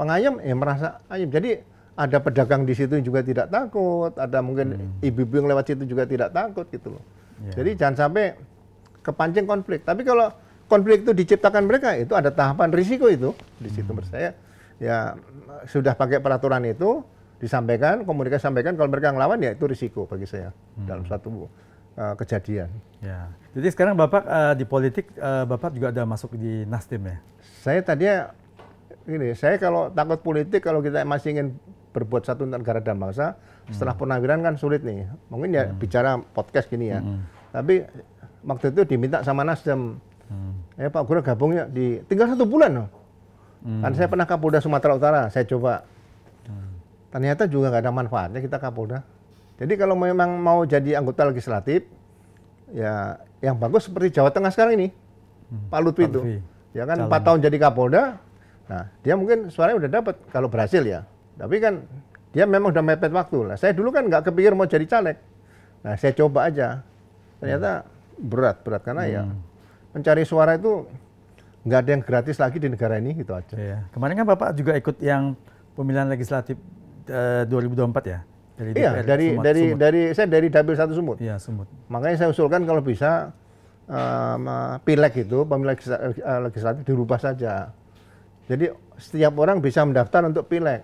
A: Pengayam ya merasa ayam. Jadi ada pedagang di situ juga tidak takut, ada mungkin ibu mm. ibu-ibu yang lewat situ juga tidak takut gitu loh. Ya. Jadi jangan sampai kepancing konflik. Tapi kalau konflik itu diciptakan mereka itu ada tahapan risiko itu di situ hmm. saya ya sudah pakai peraturan itu disampaikan komunikasi sampaikan kalau mereka ngelawan ya
B: itu risiko bagi saya hmm. dalam satu Eh, kejadian. Ya. Jadi sekarang Bapak uh, di politik, uh, Bapak juga ada masuk di Nasdem ya? Saya tadinya, ini saya
A: kalau takut politik, kalau kita masih ingin berbuat satu negara dan bangsa, hmm. setelah penampilan kan sulit nih. Mungkin ya hmm. bicara podcast gini ya. Hmm. Tapi waktu itu diminta sama Nasdem, hmm. ya Pak Guru gabungnya di tinggal satu bulan loh. Hmm. Kan saya pernah Kapolda Sumatera Utara, saya coba. Hmm. Ternyata juga nggak ada manfaatnya kita Kapolda. Jadi kalau memang mau jadi anggota legislatif, ya yang bagus seperti Jawa Tengah sekarang ini, hmm. Pak Lutfi itu. Ya kan empat tahun jadi Kapolda, nah dia mungkin suaranya udah dapat kalau berhasil ya. Tapi kan dia memang udah mepet waktu lah. Saya dulu kan nggak kepikir mau jadi caleg. Nah saya coba aja. Ternyata berat berat karena ya hmm. ya
B: mencari suara itu
A: nggak ada yang gratis lagi di negara ini gitu aja. Iya. Kemarin
B: kan Bapak juga ikut yang pemilihan legislatif eh, uh, 2024 ya? Dari iya, dari sumut, dari sumut.
A: dari saya dari dapil satu sumut. Iya, sumut. Makanya saya usulkan kalau bisa um, pileg itu pemilu eh, legislatif dirubah saja. Jadi setiap orang bisa mendaftar untuk pileg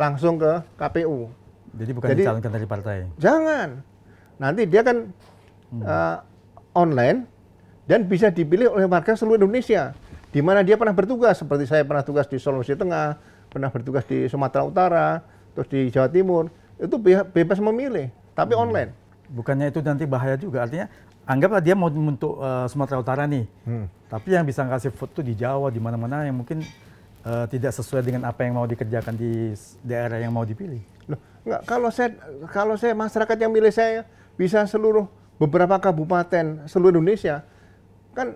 A: langsung ke KPU. Jadi bukan Jadi, dicalonkan dari partai. Jangan. Nanti dia kan hmm. uh, online dan bisa dipilih oleh warga seluruh Indonesia. Di mana dia pernah bertugas seperti saya pernah tugas di Sulawesi Tengah, pernah bertugas di Sumatera Utara, terus di Jawa Timur itu bebas memilih,
B: tapi hmm. online. Bukannya itu nanti bahaya juga, artinya anggaplah dia mau untuk uh, eh, Sumatera Utara nih, hmm. tapi yang bisa ngasih food tuh di Jawa, di mana-mana yang mungkin uh, tidak sesuai dengan apa yang mau dikerjakan di daerah yang mau dipilih. Loh,
A: enggak, kalau saya kalau saya masyarakat yang milih saya bisa seluruh beberapa kabupaten seluruh Indonesia, kan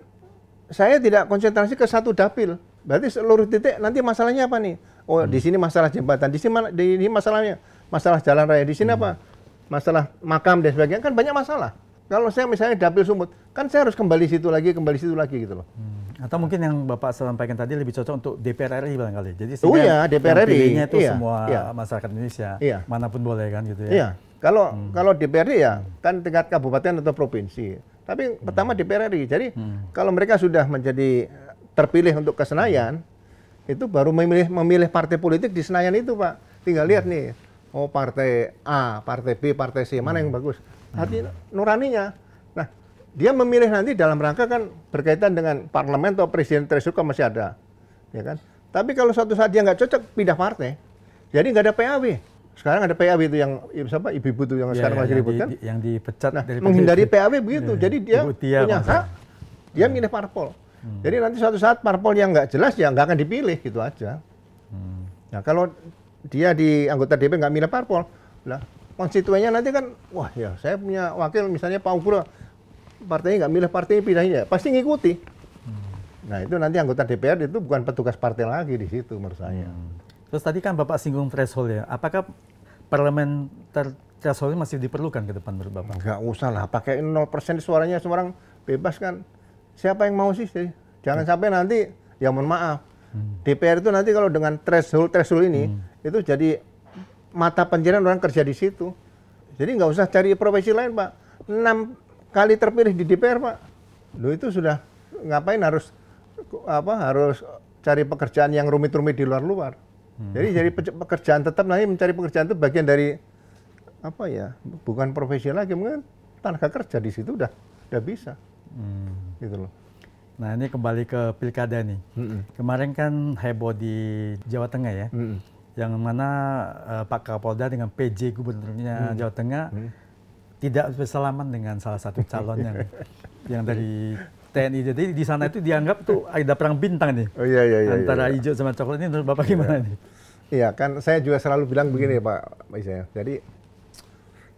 A: saya tidak konsentrasi ke satu dapil. Berarti seluruh titik nanti masalahnya apa nih? Oh, hmm. di sini masalah jembatan, di sini di sini masalahnya masalah jalan raya di sini hmm. apa
B: masalah makam dan
A: sebagainya kan banyak masalah kalau saya misalnya dapil sumut kan saya harus kembali situ lagi
B: kembali situ lagi gitu loh hmm. atau mungkin yang bapak sampaikan tadi lebih cocok untuk DPR RI barangkali jadi oh ya DPR RI itu iya, semua iya. masyarakat Indonesia iya. manapun boleh kan gitu ya iya.
A: kalau hmm. kalau DPR RI ya kan tingkat kabupaten atau provinsi tapi hmm. pertama DPR RI jadi hmm. kalau mereka sudah menjadi eh, terpilih untuk kesenayan hmm. itu baru memilih memilih partai politik di Senayan itu pak tinggal lihat nih oh partai A, partai B, partai C, mana yang hmm. bagus? Hmm. Hati nuraninya. Nah, dia memilih nanti dalam rangka kan berkaitan dengan parlemen atau presiden tersuka kan masih ada, ya kan? Tapi kalau suatu saat dia nggak cocok, pindah partai. Jadi nggak ada PAW. Sekarang ada PAW itu yang siapa ibu-ibu itu yang ya, sekarang ya, masih ribut kan?
B: yang dipecat nah, dari menghindari PAW begitu. Ya,
A: Jadi dia punya masa. hak, dia ya. milih parpol. Hmm. Jadi nanti suatu saat parpol yang nggak jelas ya nggak akan dipilih gitu aja. Hmm. Nah kalau dia di anggota DPR nggak milih parpol, lah konstituennya nanti kan, wah ya saya punya wakil misalnya Pak Ukura, partainya nggak milih partainya pindahnya pasti
B: ngikuti. Hmm. Nah itu nanti anggota DPR itu
A: bukan petugas partai lagi di situ menurut saya.
B: Hmm. Terus tadi kan Bapak singgung threshold ya, apakah parlemen ter masih diperlukan ke depan menurut Bapak? Nggak usah lah, pakai 0% suaranya seorang bebas kan.
A: Siapa yang mau sih? Jangan hmm. sampai nanti, ya mohon maaf, hmm. DPR itu nanti kalau dengan threshold threshold ini, hmm itu jadi mata pencarian orang kerja di situ. Jadi nggak usah cari profesi lain, Pak. Enam kali terpilih di DPR, Pak. Lu itu sudah ngapain harus apa harus cari pekerjaan yang rumit-rumit di luar-luar. Hmm. Jadi jadi pekerjaan tetap nanti mencari pekerjaan itu bagian dari apa ya?
B: Bukan profesi lagi mungkin tanpa kerja di situ udah udah bisa. Hmm. Gitu loh. Nah, ini kembali ke pilkada nih. Hmm. Kemarin kan heboh di Jawa Tengah ya. Hmm yang mana uh, Pak Kapolda dengan PJ Gubernurnya hmm. Jawa Tengah hmm. tidak bersalaman dengan salah satu calon yang yang dari TNI. Jadi di sana itu dianggap tuh ada perang bintang nih. Oh iya iya iya. Antara iya, iya. hijau sama coklat ini menurut Bapak iya. gimana nih?
A: Iya kan saya juga selalu bilang begini hmm. Pak misalnya. Jadi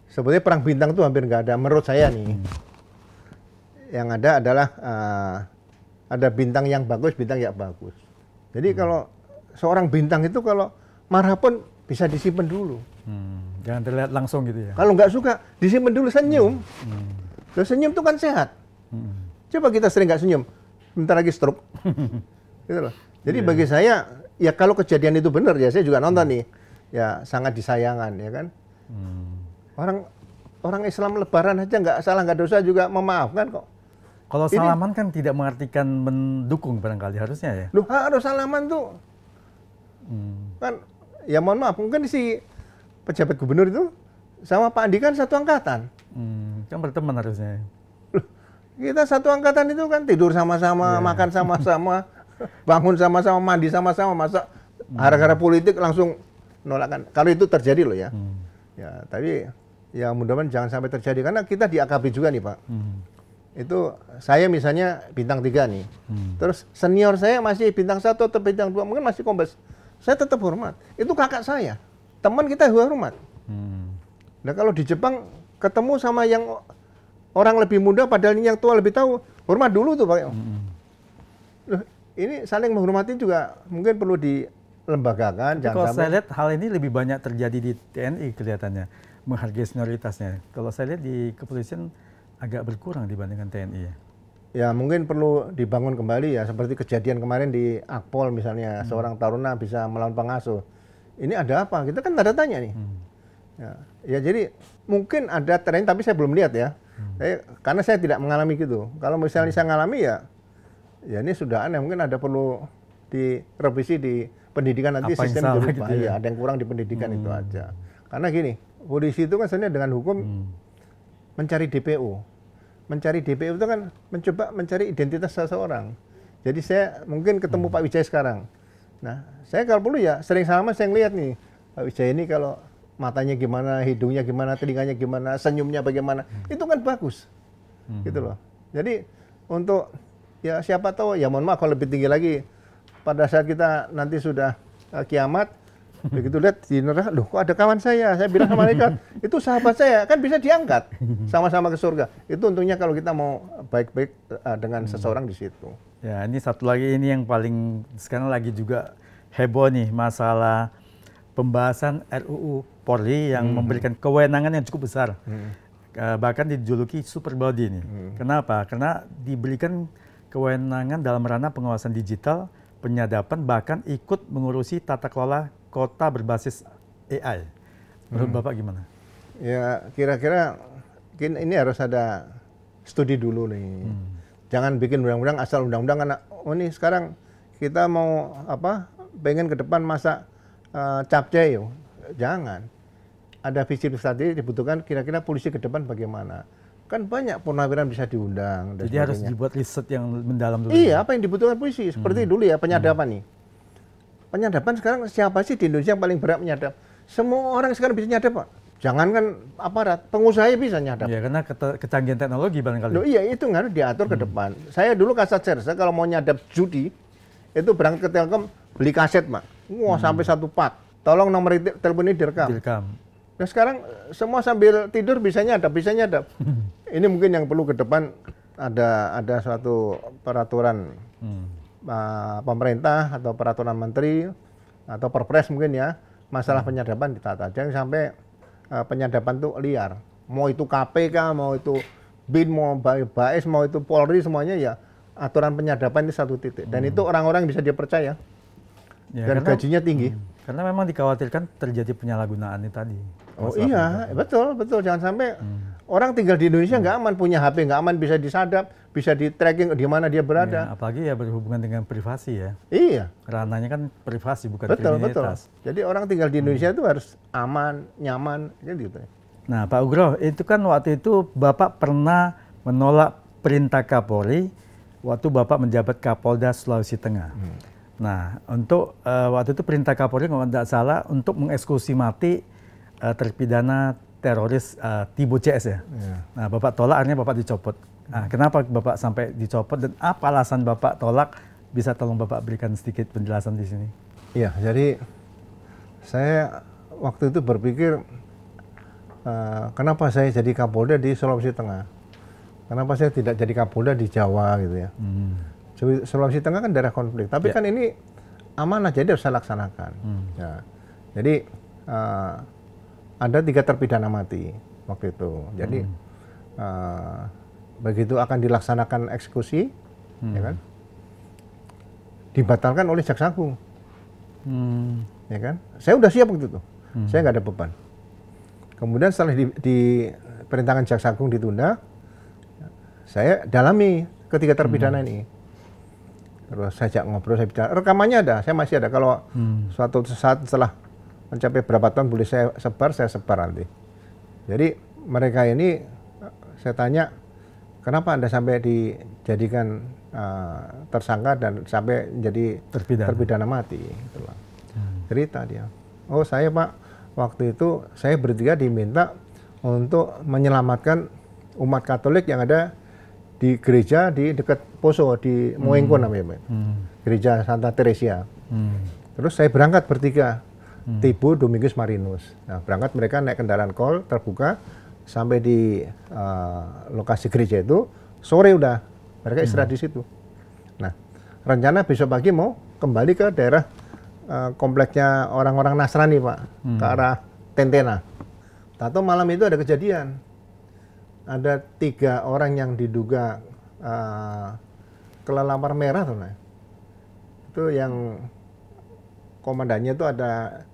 A: sebetulnya perang bintang itu hampir nggak ada menurut saya nih. Hmm. Yang ada adalah uh, ada bintang yang bagus, bintang yang bagus. Jadi hmm. kalau seorang bintang itu kalau marah pun bisa disimpan dulu.
B: Hmm, jangan terlihat langsung gitu ya.
A: Kalau nggak suka, disimpan dulu senyum. Hmm. Terus hmm. senyum itu kan sehat. Hmm, hmm. Coba kita sering nggak senyum, bentar lagi stroke. gitu loh. Jadi yeah. bagi saya, ya kalau kejadian itu benar ya, saya juga hmm. nonton hmm. nih, ya sangat disayangkan ya kan. Hmm. Orang orang Islam Lebaran aja nggak salah nggak dosa juga memaafkan kok.
B: Kalau Ini, salaman kan tidak mengartikan mendukung barangkali harusnya ya.
A: Loh harus salaman tuh. Hmm. Kan ya mohon maaf mungkin si pejabat gubernur itu sama Pak Andi kan satu angkatan.
B: Hmm, kan berteman harusnya.
A: kita satu angkatan itu kan tidur sama-sama, yeah. makan sama-sama, bangun sama-sama, mandi sama-sama, masa hmm. gara gara-gara politik langsung nolakan. Kalau itu terjadi loh ya. Hmm. Ya, tapi ya mudah-mudahan jangan sampai terjadi karena kita di AKB juga nih, Pak. Hmm. Itu saya misalnya bintang tiga nih. Hmm. Terus senior saya masih bintang satu atau bintang dua mungkin masih kombes saya tetap hormat. Itu kakak saya, teman kita hormat. Hmm. Nah kalau di Jepang ketemu sama yang orang lebih muda, padahal ini yang tua lebih tahu, hormat dulu tuh pak. Hmm. Loh, ini saling menghormati juga mungkin perlu dilembagakan. jangan kalau sampai... saya
B: lihat hal ini lebih banyak terjadi di TNI kelihatannya menghargai senioritasnya. Kalau saya lihat di kepolisian agak berkurang dibandingkan TNI ya ya mungkin
A: perlu dibangun kembali ya seperti kejadian kemarin di Akpol misalnya hmm. seorang taruna bisa melawan pengasuh. Ini ada apa? Kita kan tanda tanya nih. Hmm. Ya, ya jadi mungkin ada tren tapi saya belum lihat ya. Hmm. Saya, karena saya tidak mengalami gitu. Kalau misalnya hmm. saya mengalami ya ya ini sudah aneh mungkin ada perlu direvisi di pendidikan nanti apa sistem berubah. gitu ya. ya ada yang kurang di pendidikan hmm. itu aja. Karena gini, polisi itu kan sebenarnya dengan hukum hmm. mencari DPO mencari DPO itu kan mencoba mencari identitas seseorang. Jadi saya mungkin ketemu hmm. Pak Wijaya sekarang. Nah, saya kalau perlu ya sering sama saya ngeliat nih Pak Wijaya ini kalau matanya gimana, hidungnya gimana, telinganya gimana, senyumnya bagaimana. Hmm. Itu kan bagus. Hmm. Gitu loh. Jadi untuk ya siapa tahu ya mohon maaf kalau lebih tinggi lagi pada saat kita nanti sudah uh, kiamat begitu lihat di neraka loh kok ada kawan saya saya bilang sama malaikat itu sahabat saya kan bisa diangkat sama-sama ke surga itu untungnya kalau kita mau baik-baik eh, dengan hmm. seseorang di situ
B: ya ini satu lagi ini yang paling sekarang lagi juga heboh nih masalah pembahasan RUU Polri yang hmm. memberikan kewenangan yang cukup besar hmm. Eh, bahkan dijuluki super body nih hmm. kenapa karena diberikan kewenangan dalam ranah pengawasan digital penyadapan bahkan ikut mengurusi tata kelola kota berbasis AI. Menurut hmm. Bapak gimana?
A: Ya kira-kira ini harus ada studi dulu nih. Hmm. Jangan bikin undang-undang asal undang-undang anak. Oh ini sekarang kita mau apa? Pengen ke depan masa uh, capcay yuk. Jangan. Ada visi tadi dibutuhkan kira-kira polisi ke depan bagaimana kan banyak purnawiran bisa diundang. Jadi sebagainya. harus dibuat riset yang
B: mendalam dulu. Iya, ya?
A: apa yang dibutuhkan polisi seperti hmm. dulu ya penyadapan hmm. nih penyadapan sekarang siapa sih di Indonesia yang paling berat menyadap? Semua orang sekarang bisa nyadap, Pak. Jangankan aparat, pengusaha bisa nyadap.
B: Iya karena kecanggihan teknologi barangkali. Loh, iya,
A: itu harus diatur ke hmm. depan. Saya dulu kasat sersa kalau mau nyadap judi, itu berangkat ke Telkom beli kaset, Pak. Wah, hmm. sampai satu pak. Tolong nomor telepon ini direkam. Direkam. Nah sekarang semua sambil tidur bisa nyadap, bisa nyadap. Hmm. ini mungkin yang perlu ke depan ada ada suatu peraturan hmm Eh, pemerintah atau peraturan menteri atau perpres mungkin ya masalah hmm. penyadapan ditata jangan sampai uh, penyadapan tuh liar mau itu KPK mau itu bin mau BAES mau itu Polri semuanya ya aturan penyadapan ini satu titik dan hmm. itu orang-orang bisa dipercaya
B: ya, dan karena, gajinya tinggi hmm, karena memang dikhawatirkan terjadi penyalahgunaan ini tadi oh iya
A: betul betul jangan sampai hmm Orang tinggal di Indonesia hmm. nggak hmm. aman, punya HP nggak aman, bisa disadap, bisa di tracking di mana dia
B: berada. Ya, apalagi ya berhubungan dengan privasi ya. Iya. Ranahnya kan privasi bukan betul, kriminalitas. Betul.
A: Jadi orang tinggal di hmm. Indonesia hmm. itu harus aman, nyaman, gitu. Ya.
B: Nah, Pak Ugro, itu kan waktu itu Bapak pernah menolak perintah Kapolri waktu Bapak menjabat Kapolda Sulawesi Tengah. Hmm. Nah, untuk uh, waktu itu perintah Kapolri kalau tidak salah untuk mengeksekusi mati uh, terpidana teroris uh, eh, Tibo CS ya. Yeah. Nah, Bapak tolak akhirnya Bapak dicopot. Nah, kenapa Bapak sampai dicopot dan apa alasan Bapak tolak? Bisa tolong Bapak berikan sedikit penjelasan di sini. Iya, jadi saya waktu itu berpikir uh, kenapa
A: saya jadi Kapolda di Sulawesi Tengah? Kenapa saya tidak jadi Kapolda di Jawa gitu ya? Hmm. Sulawesi Tengah kan daerah konflik, tapi yeah. kan ini amanah jadi harus saya laksanakan. Hmm. Ya. Jadi uh, ada tiga terpidana mati waktu itu. Jadi hmm. uh, begitu akan dilaksanakan eksekusi, hmm. ya kan? Dibatalkan oleh jaksa agung, hmm. ya kan? Saya udah siap waktu itu, hmm. saya nggak ada beban. Kemudian setelah di, di perintangan jaksa agung ditunda, saya dalami ketiga terpidana hmm. ini. Terus saya ngobrol, saya bicara rekamannya ada, saya masih ada. Kalau hmm. suatu saat setelah mencapai berapa ton boleh saya sebar, saya sebar nanti. Jadi mereka ini saya tanya, kenapa Anda sampai dijadikan uh, tersangka dan sampai jadi terpidana, terpidana mati? Itulah. Hmm. Cerita dia. Oh saya Pak, waktu itu saya bertiga diminta untuk menyelamatkan umat Katolik yang ada di gereja di dekat Poso di Moengko hmm. namanya, hmm. gereja Santa Teresia. Hmm. Terus saya berangkat bertiga Hmm. Tibo Tibu Marinus. Nah, berangkat mereka naik kendaraan kol terbuka sampai di uh, lokasi gereja itu sore udah mereka istirahat hmm. di situ. Nah, rencana besok pagi mau kembali ke daerah uh, eh, kompleknya orang-orang Nasrani, Pak, hmm. ke arah Tentena. Tato malam itu ada kejadian. Ada tiga orang yang diduga uh, eh, kelelawar merah tuh, nah. Itu yang komandannya itu ada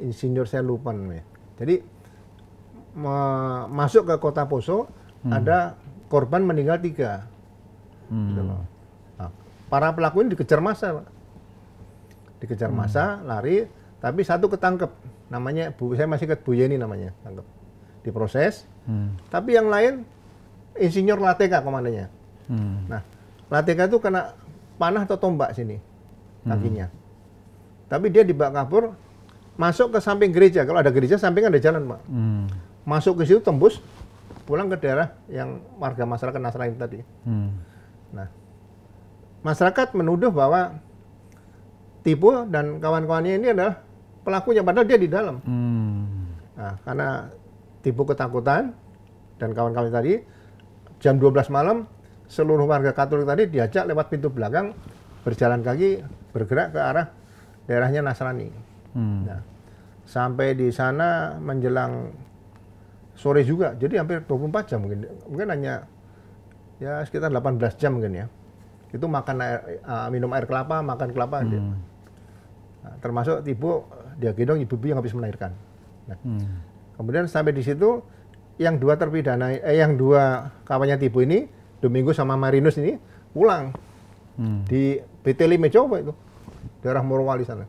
A: insinyur saya lupa namanya. Jadi masuk ke kota Poso hmm. ada korban meninggal tiga.
C: Hmm. Gitu nah,
A: para pelaku ini dikejar masa, dikejar hmm. masa, lari, tapi satu ketangkep. Namanya Bu, saya masih ke Bu Yeni namanya, tangkep. Diproses. Hmm. Tapi yang lain insinyur Lateka komandannya. Hmm. Nah, Lateka itu kena panah atau tombak sini hmm. kakinya. Hmm. Tapi dia dibawa kabur masuk ke samping gereja. Kalau ada gereja samping ada jalan, Pak. Hmm. Masuk ke situ tembus pulang ke daerah yang warga masyarakat Nasrani tadi. Hmm. Nah, masyarakat menuduh bahwa tipu dan kawan-kawannya ini adalah pelakunya padahal dia di dalam. Hmm. Nah, karena tipu ketakutan dan kawan-kawan tadi jam 12 malam seluruh warga Katolik tadi diajak lewat pintu belakang berjalan kaki bergerak ke arah daerahnya Nasrani. Hmm. Nah, sampai di sana menjelang sore juga, jadi hampir 24 jam mungkin, mungkin hanya ya sekitar 18 jam mungkin ya. Itu makan air, uh, minum air kelapa, makan kelapa, hmm. Nah, termasuk ibu dia gendong ibu-ibu yang habis melahirkan. Nah, hmm. Kemudian sampai di situ yang dua terpidana, eh, yang dua kawannya tipu ini, Domingo sama Marinus ini pulang hmm. di PT Coba itu daerah Morowali sana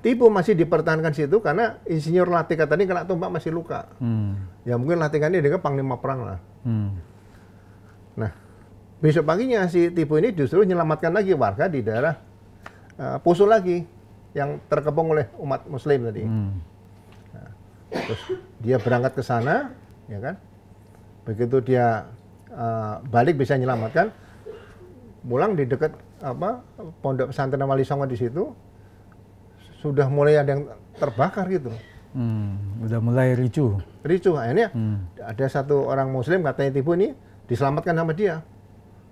A: tipu masih dipertahankan situ karena insinyur Latika tadi kena tumpak masih luka. Hmm. Ya mungkin Latika ini dengan panglima perang lah. Hmm. Nah, besok paginya si tipu ini justru menyelamatkan lagi warga di daerah uh, Poso lagi yang terkepung oleh umat Muslim tadi. Hmm. Nah, terus dia berangkat ke sana, ya kan? Begitu dia uh, balik bisa menyelamatkan, pulang di dekat apa pondok pesantren Wali Songo di situ sudah mulai ada yang terbakar gitu.
B: Hmm, udah mulai ricu.
A: Ricu akhirnya hmm. ada satu orang Muslim katanya tipu ini diselamatkan sama dia,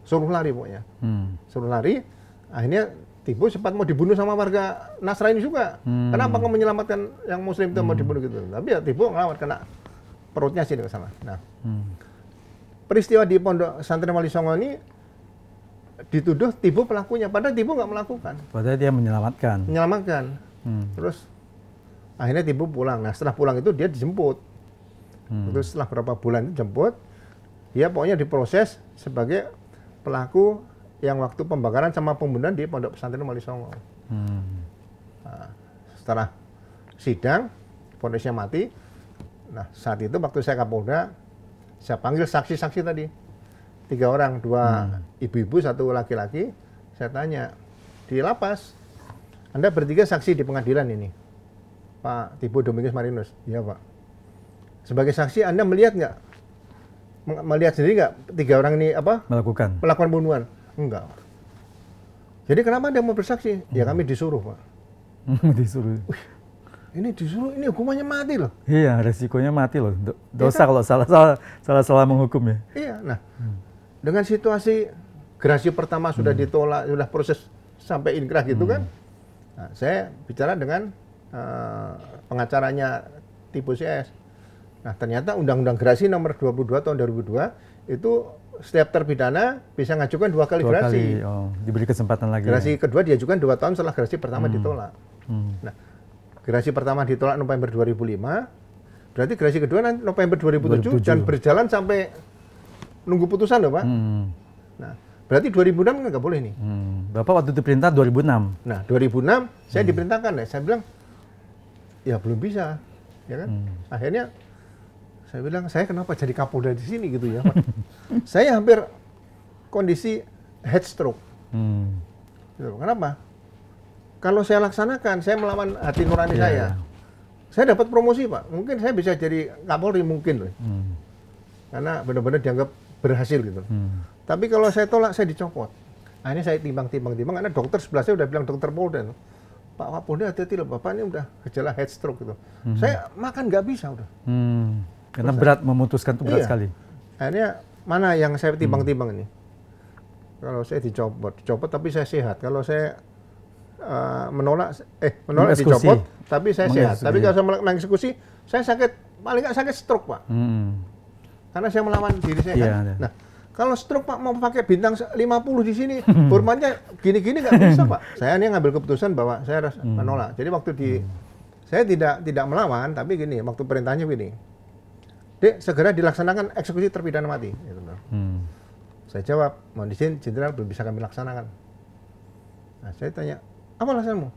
A: suruh lari pokoknya, hmm. suruh lari. Akhirnya tipu sempat mau dibunuh sama warga Nasrani juga. Hmm. Kenapa kamu menyelamatkan yang Muslim itu hmm. mau dibunuh gitu? Tapi ya tipu ngelawat kena perutnya sih ke sana. Nah, hmm. peristiwa di pondok santri Mali Songo ini dituduh tipu pelakunya, padahal tipu nggak melakukan.
B: Padahal dia menyelamatkan. Menyelamatkan. Hmm.
A: Terus akhirnya tiba pulang. Nah setelah pulang itu dia dijemput. Hmm. Terus setelah berapa bulan dijemput, dia pokoknya diproses sebagai pelaku yang waktu pembakaran sama pembunuhan di Pondok Pesantren Wali Songo. Hmm. Nah, setelah sidang, fonisnya mati. Nah saat itu waktu saya Kapolda, saya panggil saksi-saksi tadi tiga orang, dua hmm. ibu-ibu, hmm. satu laki-laki. Saya tanya di lapas anda bertiga saksi di pengadilan ini. Pak Tibo Dominus Marinus. Iya, Pak. Sebagai saksi Anda melihat nggak? Melihat sendiri nggak tiga orang ini apa? Melakukan. Melakukan pembunuhan? Enggak. Jadi kenapa Anda mau bersaksi? Ya, hmm. Ya kami disuruh, Pak.
B: disuruh. Wih,
A: ini disuruh ini hukumannya mati loh.
B: Iya, resikonya mati loh. Do iya dosa kan? kalau salah salah salah salah menghukum ya. Iya, nah. Hmm.
A: Dengan situasi gerasi pertama sudah hmm. ditolak, sudah proses sampai inkrah gitu hmm. kan Nah, saya bicara dengan uh, pengacaranya Tipe CS. Nah, ternyata Undang-Undang Gerasi nomor 22 tahun 2002 itu setiap terpidana bisa ngajukan dua kali dua gerasi. Kali, oh,
B: diberi kesempatan lagi. Gerasi ya?
A: kedua diajukan dua tahun setelah gerasi pertama hmm. ditolak. Hmm. Nah, gerasi pertama ditolak November 2005, berarti gerasi kedua nanti November 2007, 2007. dan berjalan sampai nunggu putusan loh, Pak. Hmm. Nah, Berarti 2006 kan nggak boleh nih. Hmm. Bapak waktu diperintah 2006. Nah, 2006 hmm. saya diperintahkan, ya. saya bilang, ya belum bisa, ya kan? Hmm. Akhirnya saya bilang, saya kenapa jadi kapolda di sini gitu ya? saya hampir kondisi head stroke. Hmm. Gitu. Kenapa? Kalau saya laksanakan, saya melawan hati nurani yeah. saya. Iya. Saya dapat promosi pak, mungkin saya bisa jadi kapolri mungkin loh. Hmm. Karena benar-benar dianggap berhasil gitu. Hmm. Tapi kalau saya tolak, saya dicopot. Nah, ini saya timbang-timbang-timbang, karena dokter sebelah saya udah bilang dokter Polda. Pak Kapolda hati-hati loh, Bapak ini udah gejala head stroke gitu. Hmm. Saya makan nggak bisa udah.
B: Hmm. Karena Terus berat saya,
A: memutuskan itu berat iya. sekali. Akhirnya mana yang saya hmm. timbang-timbang ini? Kalau saya dicopot, dicopot tapi saya sehat. Kalau saya uh, menolak, eh menolak dicopot, tapi saya sehat. Tapi kalau iya. saya mengeksekusi, saya sakit paling nggak sakit stroke pak. Hmm karena saya melawan diri saya iya, kan. Yeah. nah, kalau stroke Pak mau pakai bintang 50 di sini, hormatnya gini-gini nggak bisa Pak. Saya ini ngambil keputusan bahwa saya harus hmm. menolak. Jadi waktu di hmm. saya tidak tidak melawan, tapi gini, waktu perintahnya gini. Dek, segera dilaksanakan eksekusi terpidana mati. Gitu. Hmm. Saya jawab, mohon izin, jenderal belum bisa kami laksanakan. Nah, saya tanya, apa alasanmu?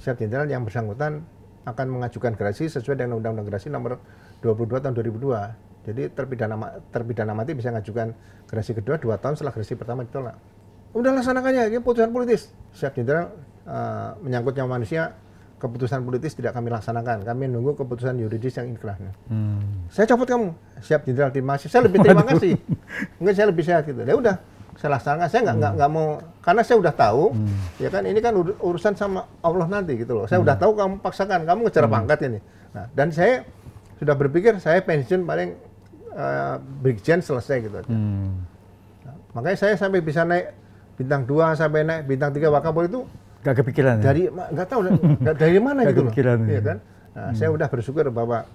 A: Saya jenderal yang bersangkutan akan mengajukan gerasi sesuai dengan Undang-Undang Gerasi nomor 22 tahun 2002 jadi terpidana terpidana mati bisa ngajukan gerasi kedua dua tahun setelah gerasi pertama ditolak. Udah laksanakannya, ini putusan politis. Siap Jenderal uh, menyangkut manusia, keputusan politis tidak kami laksanakan. Kami nunggu keputusan yuridis yang inkrahnya. Hmm. Saya copot kamu. Siap Jenderal, terima kasih. Saya lebih terima kasih. Mungkin saya lebih sehat gitu. Ya udah, saya laksanakan. Saya nggak hmm. nggak mau karena saya udah tahu, hmm. ya kan ini kan urusan sama Allah nanti gitu loh. Saya hmm. udah tahu kamu paksakan, kamu ngejar hmm. pangkat ini. Nah, dan saya sudah berpikir saya pensiun paling uh, eh, Brigjen selesai gitu aja. Hmm. makanya saya sampai bisa naik bintang dua sampai naik bintang tiga Wakapolri itu
B: gak kepikiran ya? dari
A: ya? nggak tahu dari mana gak gitu loh. Ya. Iya kan? Nah, hmm. saya udah bersyukur bahwa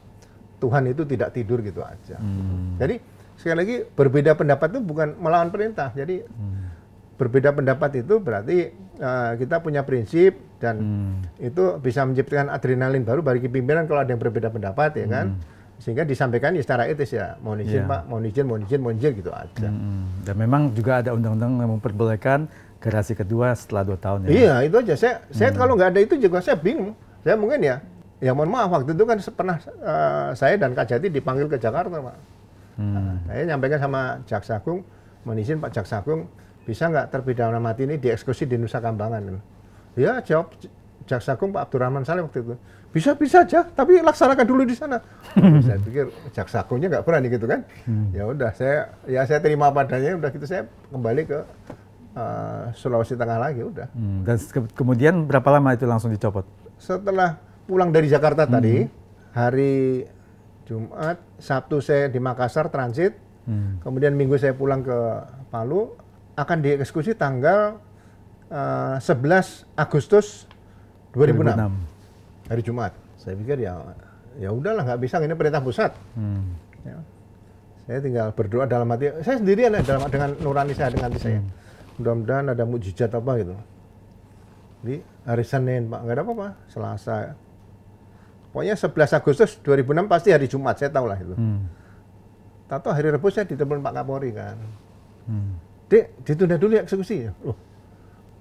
A: Tuhan itu tidak tidur gitu aja. Hmm. Jadi sekali lagi berbeda pendapat itu bukan melawan perintah. Jadi hmm. berbeda pendapat itu berarti uh, kita punya prinsip dan hmm. itu bisa menciptakan adrenalin baru bagi pimpinan kalau ada yang berbeda pendapat ya kan. Hmm sehingga disampaikan secara etis ya mohon izin yeah. pak mohon izin mohon izin mohon izin gitu aja
B: hmm. dan memang juga ada undang-undang yang memperbolehkan generasi kedua setelah dua tahun ya iya
A: itu aja saya hmm. saya mm. kalau nggak ada itu juga saya bingung saya mungkin ya ya mohon maaf waktu itu kan pernah uh, saya dan Kak Jati dipanggil ke Jakarta pak hmm. nah, saya nyampaikan sama Jaksa Agung mohon izin pak Jaksa Agung bisa nggak terpidana mati ini dieksekusi di Nusa Kambangan ya jawab Jaksa Agung Pak Abdurrahman Saleh waktu itu bisa bisa aja tapi laksanakan dulu di sana saya pikir jaksa agungnya nggak berani gitu kan hmm. ya udah saya ya saya terima padanya udah gitu saya kembali ke uh, Sulawesi Tengah lagi ya udah
B: hmm. dan ke kemudian berapa lama itu langsung dicopot
A: setelah pulang dari Jakarta hmm. tadi hari Jumat Sabtu saya di Makassar transit hmm. kemudian Minggu saya pulang ke Palu akan dieksekusi tanggal uh, eh, 11 Agustus 2006. 2006 hari Jumat saya pikir ya ya udahlah nggak bisa ini perintah pusat hmm. ya. saya tinggal berdoa dalam hati saya sendirian ya, dalam dengan nurani saya dengan hati saya hmm. mudah-mudahan ada mujizat apa gitu di hari Senin Pak nggak ada apa-apa Selasa pokoknya 11 Agustus 2006 pasti hari Jumat saya tahu lah itu hmm. tato hari Rabu saya ditelepon Pak Kapolri kan hmm. Dek, ditunda dulu ya eksekusi. Loh,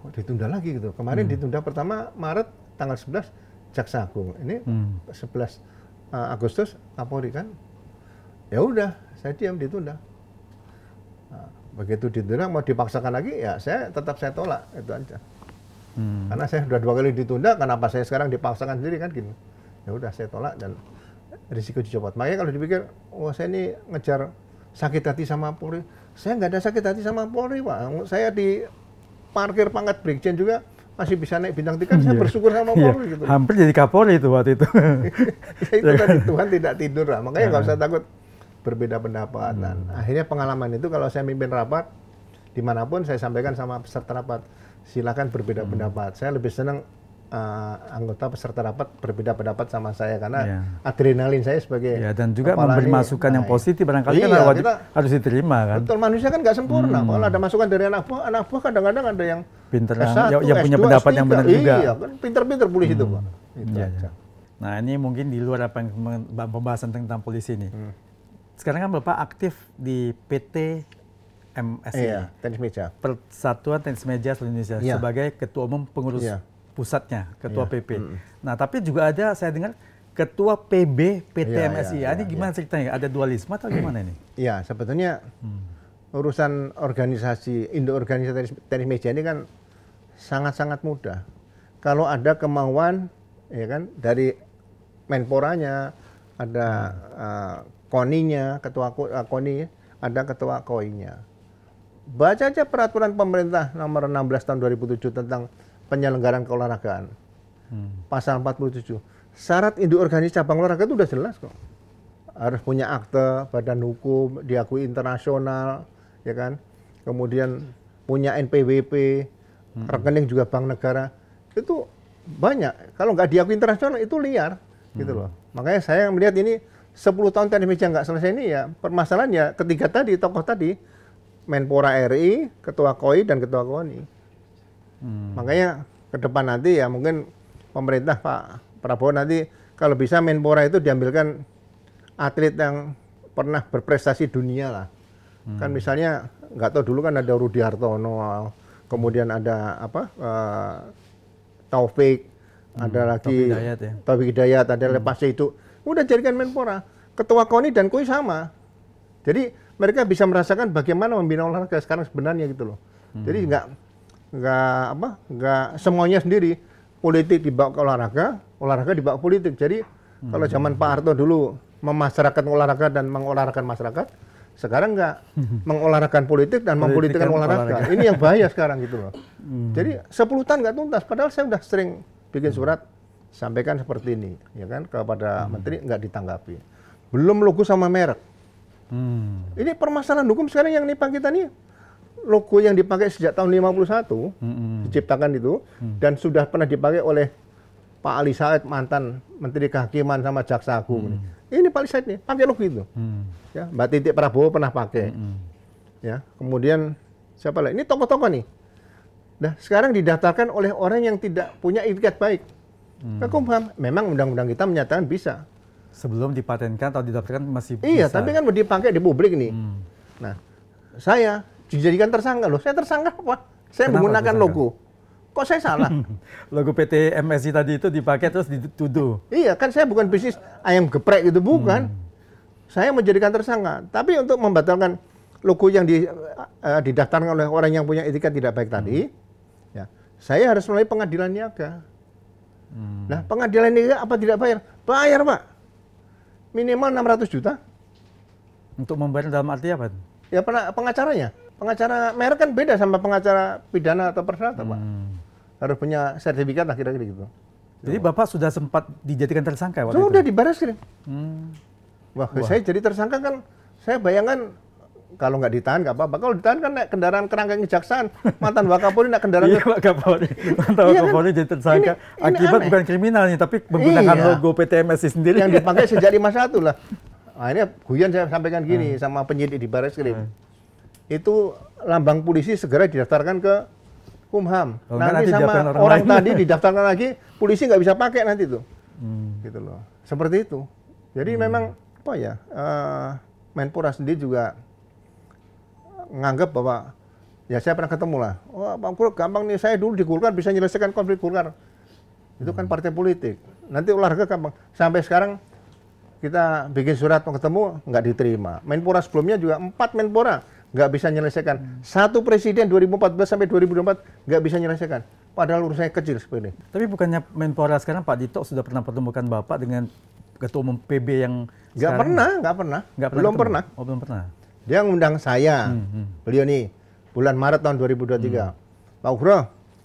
A: kok ditunda lagi gitu? Kemarin hmm. ditunda pertama Maret tanggal 11, Jaksa Agung. Ini hmm. 11 uh, eh, Agustus Kapolri kan. Ya udah, saya diam ditunda. Nah, begitu ditunda mau dipaksakan lagi ya saya tetap saya tolak itu aja. Hmm. Karena saya sudah dua kali ditunda, kenapa saya sekarang dipaksakan sendiri kan gini. Ya udah saya tolak dan risiko dicopot. Makanya kalau dipikir, wah oh, saya ini ngejar sakit hati sama Polri. Saya nggak ada sakit hati sama Polri, Pak. Saya di parkir pangkat Brigjen juga masih bisa naik bintang tiga, saya iya. bersyukur sama iya. Polri gitu. Hampir
B: jadi Kapolri itu waktu itu. ya,
A: itu ya tadi kan? Tuhan tidak tidur lah, makanya nggak usah nah. takut berbeda pendapat. Hmm. Dan akhirnya pengalaman itu kalau saya mimpin rapat, dimanapun saya sampaikan sama peserta rapat, silakan berbeda hmm. pendapat. Saya lebih senang uh, anggota
B: peserta rapat berbeda pendapat sama saya karena ya. adrenalin saya sebagai ya, dan juga memberi masukan nah, yang positif barangkali kan iya, kan wajib, kita, harus diterima kan betul
A: manusia kan nggak sempurna hmm. kalau ada masukan dari anak buah anak buah kadang-kadang ada yang
B: pinter S1, ya, yang S2, punya pendapat S3, yang benar iya, juga iya kan
A: pinter-pinter polisi hmm. itu pak
B: gitu yeah, nah ini mungkin di luar apa yang pembahasan tentang polisi ini hmm. sekarang kan bapak aktif di PT MSI. Iya, tenis meja. Persatuan Tenis Meja Seluruh Indonesia iya. sebagai ketua umum pengurus iya pusatnya, ketua ya. PP. Hmm. Nah, tapi juga ada saya dengar ketua PB PTMSI. Ya, ya, ini iya, gimana iya. ceritanya? Ada dualisme atau gimana ini?
A: Iya, sebetulnya
B: hmm.
A: urusan organisasi induk organisasi tenis meja ini kan sangat-sangat mudah. Kalau ada kemauan ya kan dari Menporanya, ada hmm. uh, Koninya, ketua uh, Koni, ada ketua Koinya. Baca aja peraturan pemerintah nomor 16 tahun 2007 tentang penyelenggaraan keolahragaan. Hmm. Pasal 47. Syarat induk organisasi cabang olahraga itu sudah jelas kok. Harus punya akte, badan hukum, diakui internasional, ya kan? Kemudian punya NPWP, hmm. rekening juga bank negara. Itu banyak. Kalau nggak diakui internasional itu liar, gitu hmm. gitu loh. Makanya saya melihat ini 10 tahun tadi meja nggak selesai ini ya permasalahannya ketiga tadi tokoh tadi Menpora RI, Ketua KOI dan Ketua KONI Hmm. Makanya ke depan nanti ya mungkin pemerintah Pak Prabowo nanti kalau bisa Menpora itu diambilkan atlet yang pernah berprestasi dunia lah. Hmm. Kan misalnya nggak tahu dulu kan ada Rudi Hartono, kemudian ada apa uh, Taufik, hmm. ada lagi Taufik Hidayat, ya? ada hmm. lepasnya itu. Udah jadikan Menpora. Ketua KONI dan KUI sama. Jadi mereka bisa merasakan bagaimana membina olahraga sekarang sebenarnya gitu loh. Hmm. Jadi nggak nggak apa nggak semuanya sendiri politik dibawa ke olahraga olahraga dibawa ke politik jadi hmm. kalau zaman Pak Harto dulu memasyarakat olahraga dan mengolahragakan masyarakat sekarang nggak mengolahrakan politik dan mempolitikan olahraga. olahraga ini yang bahaya sekarang gitu loh hmm. jadi tahun nggak tuntas padahal saya sudah sering bikin hmm. surat sampaikan seperti ini ya kan kepada hmm. menteri nggak ditanggapi belum logo sama merek hmm. ini permasalahan hukum sekarang yang nipang kita nih logo yang dipakai sejak tahun 51 hmm. diciptakan itu hmm. dan sudah pernah dipakai oleh Pak Ali Said mantan Menteri Kehakiman sama Jaksa Agung. Hmm. Ini Pak Ali Said nih pakai logo itu. Hmm. Ya, Mbak Titik Prabowo pernah pakai. Hmm. Ya, kemudian siapa lagi? Ini tokoh-tokoh nih. Nah, sekarang didaftarkan oleh orang yang tidak punya etiket baik. Hmm. paham? memang undang-undang kita menyatakan bisa. Sebelum dipatenkan atau didaftarkan masih iya, bisa. Iya, tapi kan mau dipakai di publik nih. Hmm. Nah, saya dijadikan tersangka loh. Saya tersangka apa? Saya Kenapa menggunakan tersangka? logo. Kok saya salah?
B: logo PT MSI tadi itu dipakai terus dituduh.
A: Iya, kan saya bukan bisnis ayam geprek gitu, bukan. Hmm. Saya menjadikan tersangka. Tapi untuk membatalkan logo yang di, uh, didaftarkan oleh orang yang punya etika tidak baik tadi, hmm. ya, saya harus melalui pengadilan niaga. Hmm. Nah, pengadilan niaga apa tidak bayar? Bayar, Pak. Minimal 600 juta. Untuk membayar dalam arti apa? Ya, pengacaranya pengacara merek kan beda sama pengacara pidana atau perdata, hmm. Pak. Harus punya sertifikat lah kira-kira gitu. Jadi Bapak sudah
B: sempat dijadikan tersangka waktu sudah, itu? Sudah
A: di baris krim. Hmm. Wah, Wah, saya jadi tersangka kan, saya bayangkan kalau nggak ditahan nggak apa-apa. Kalau ditahan kan naik kendaraan kerangka kejaksaan,
B: mantan Wakapolri naik kendaraan. iya Pak Kapolri, mantan iya kan? Wakapolri jadi tersangka ini, akibat aneh. bukan kriminalnya, tapi menggunakan iya. logo PTMSI sendiri. Yang dipakai sejak 51 lah. Nah, ini guyon saya
A: sampaikan gini hmm. sama penyidik di Baris Krim. Hmm itu lambang polisi segera didaftarkan ke Kumham. Oh, kan nanti nanti sama orang, orang tadi didaftarkan lagi, polisi nggak bisa pakai nanti tuh. Hmm. Gitu loh. Seperti itu. Jadi hmm. memang apa ya? Uh, Menpora sendiri juga nganggap bahwa ya saya pernah ketemu lah. Oh, Bang Kuro gampang nih, saya dulu di Golkar bisa menyelesaikan konflik Golkar. Itu kan hmm. partai politik. Nanti olahraga gampang. Sampai sekarang kita bikin surat mau ketemu nggak diterima. Menpora sebelumnya juga empat Menpora nggak bisa menyelesaikan. Satu presiden 2014 sampai
B: 2024 nggak bisa menyelesaikan. Padahal urusannya kecil seperti ini. Tapi bukannya Menpora sekarang Pak Dito sudah pernah pertemukan Bapak dengan Ketua Umum PB yang Nggak pernah,
A: nggak pernah. Gak pernah belum ketemu. pernah. Oh, belum pernah. Dia ngundang saya, hmm, hmm. beliau nih, bulan Maret tahun 2023. Hmm. Pak Ugro,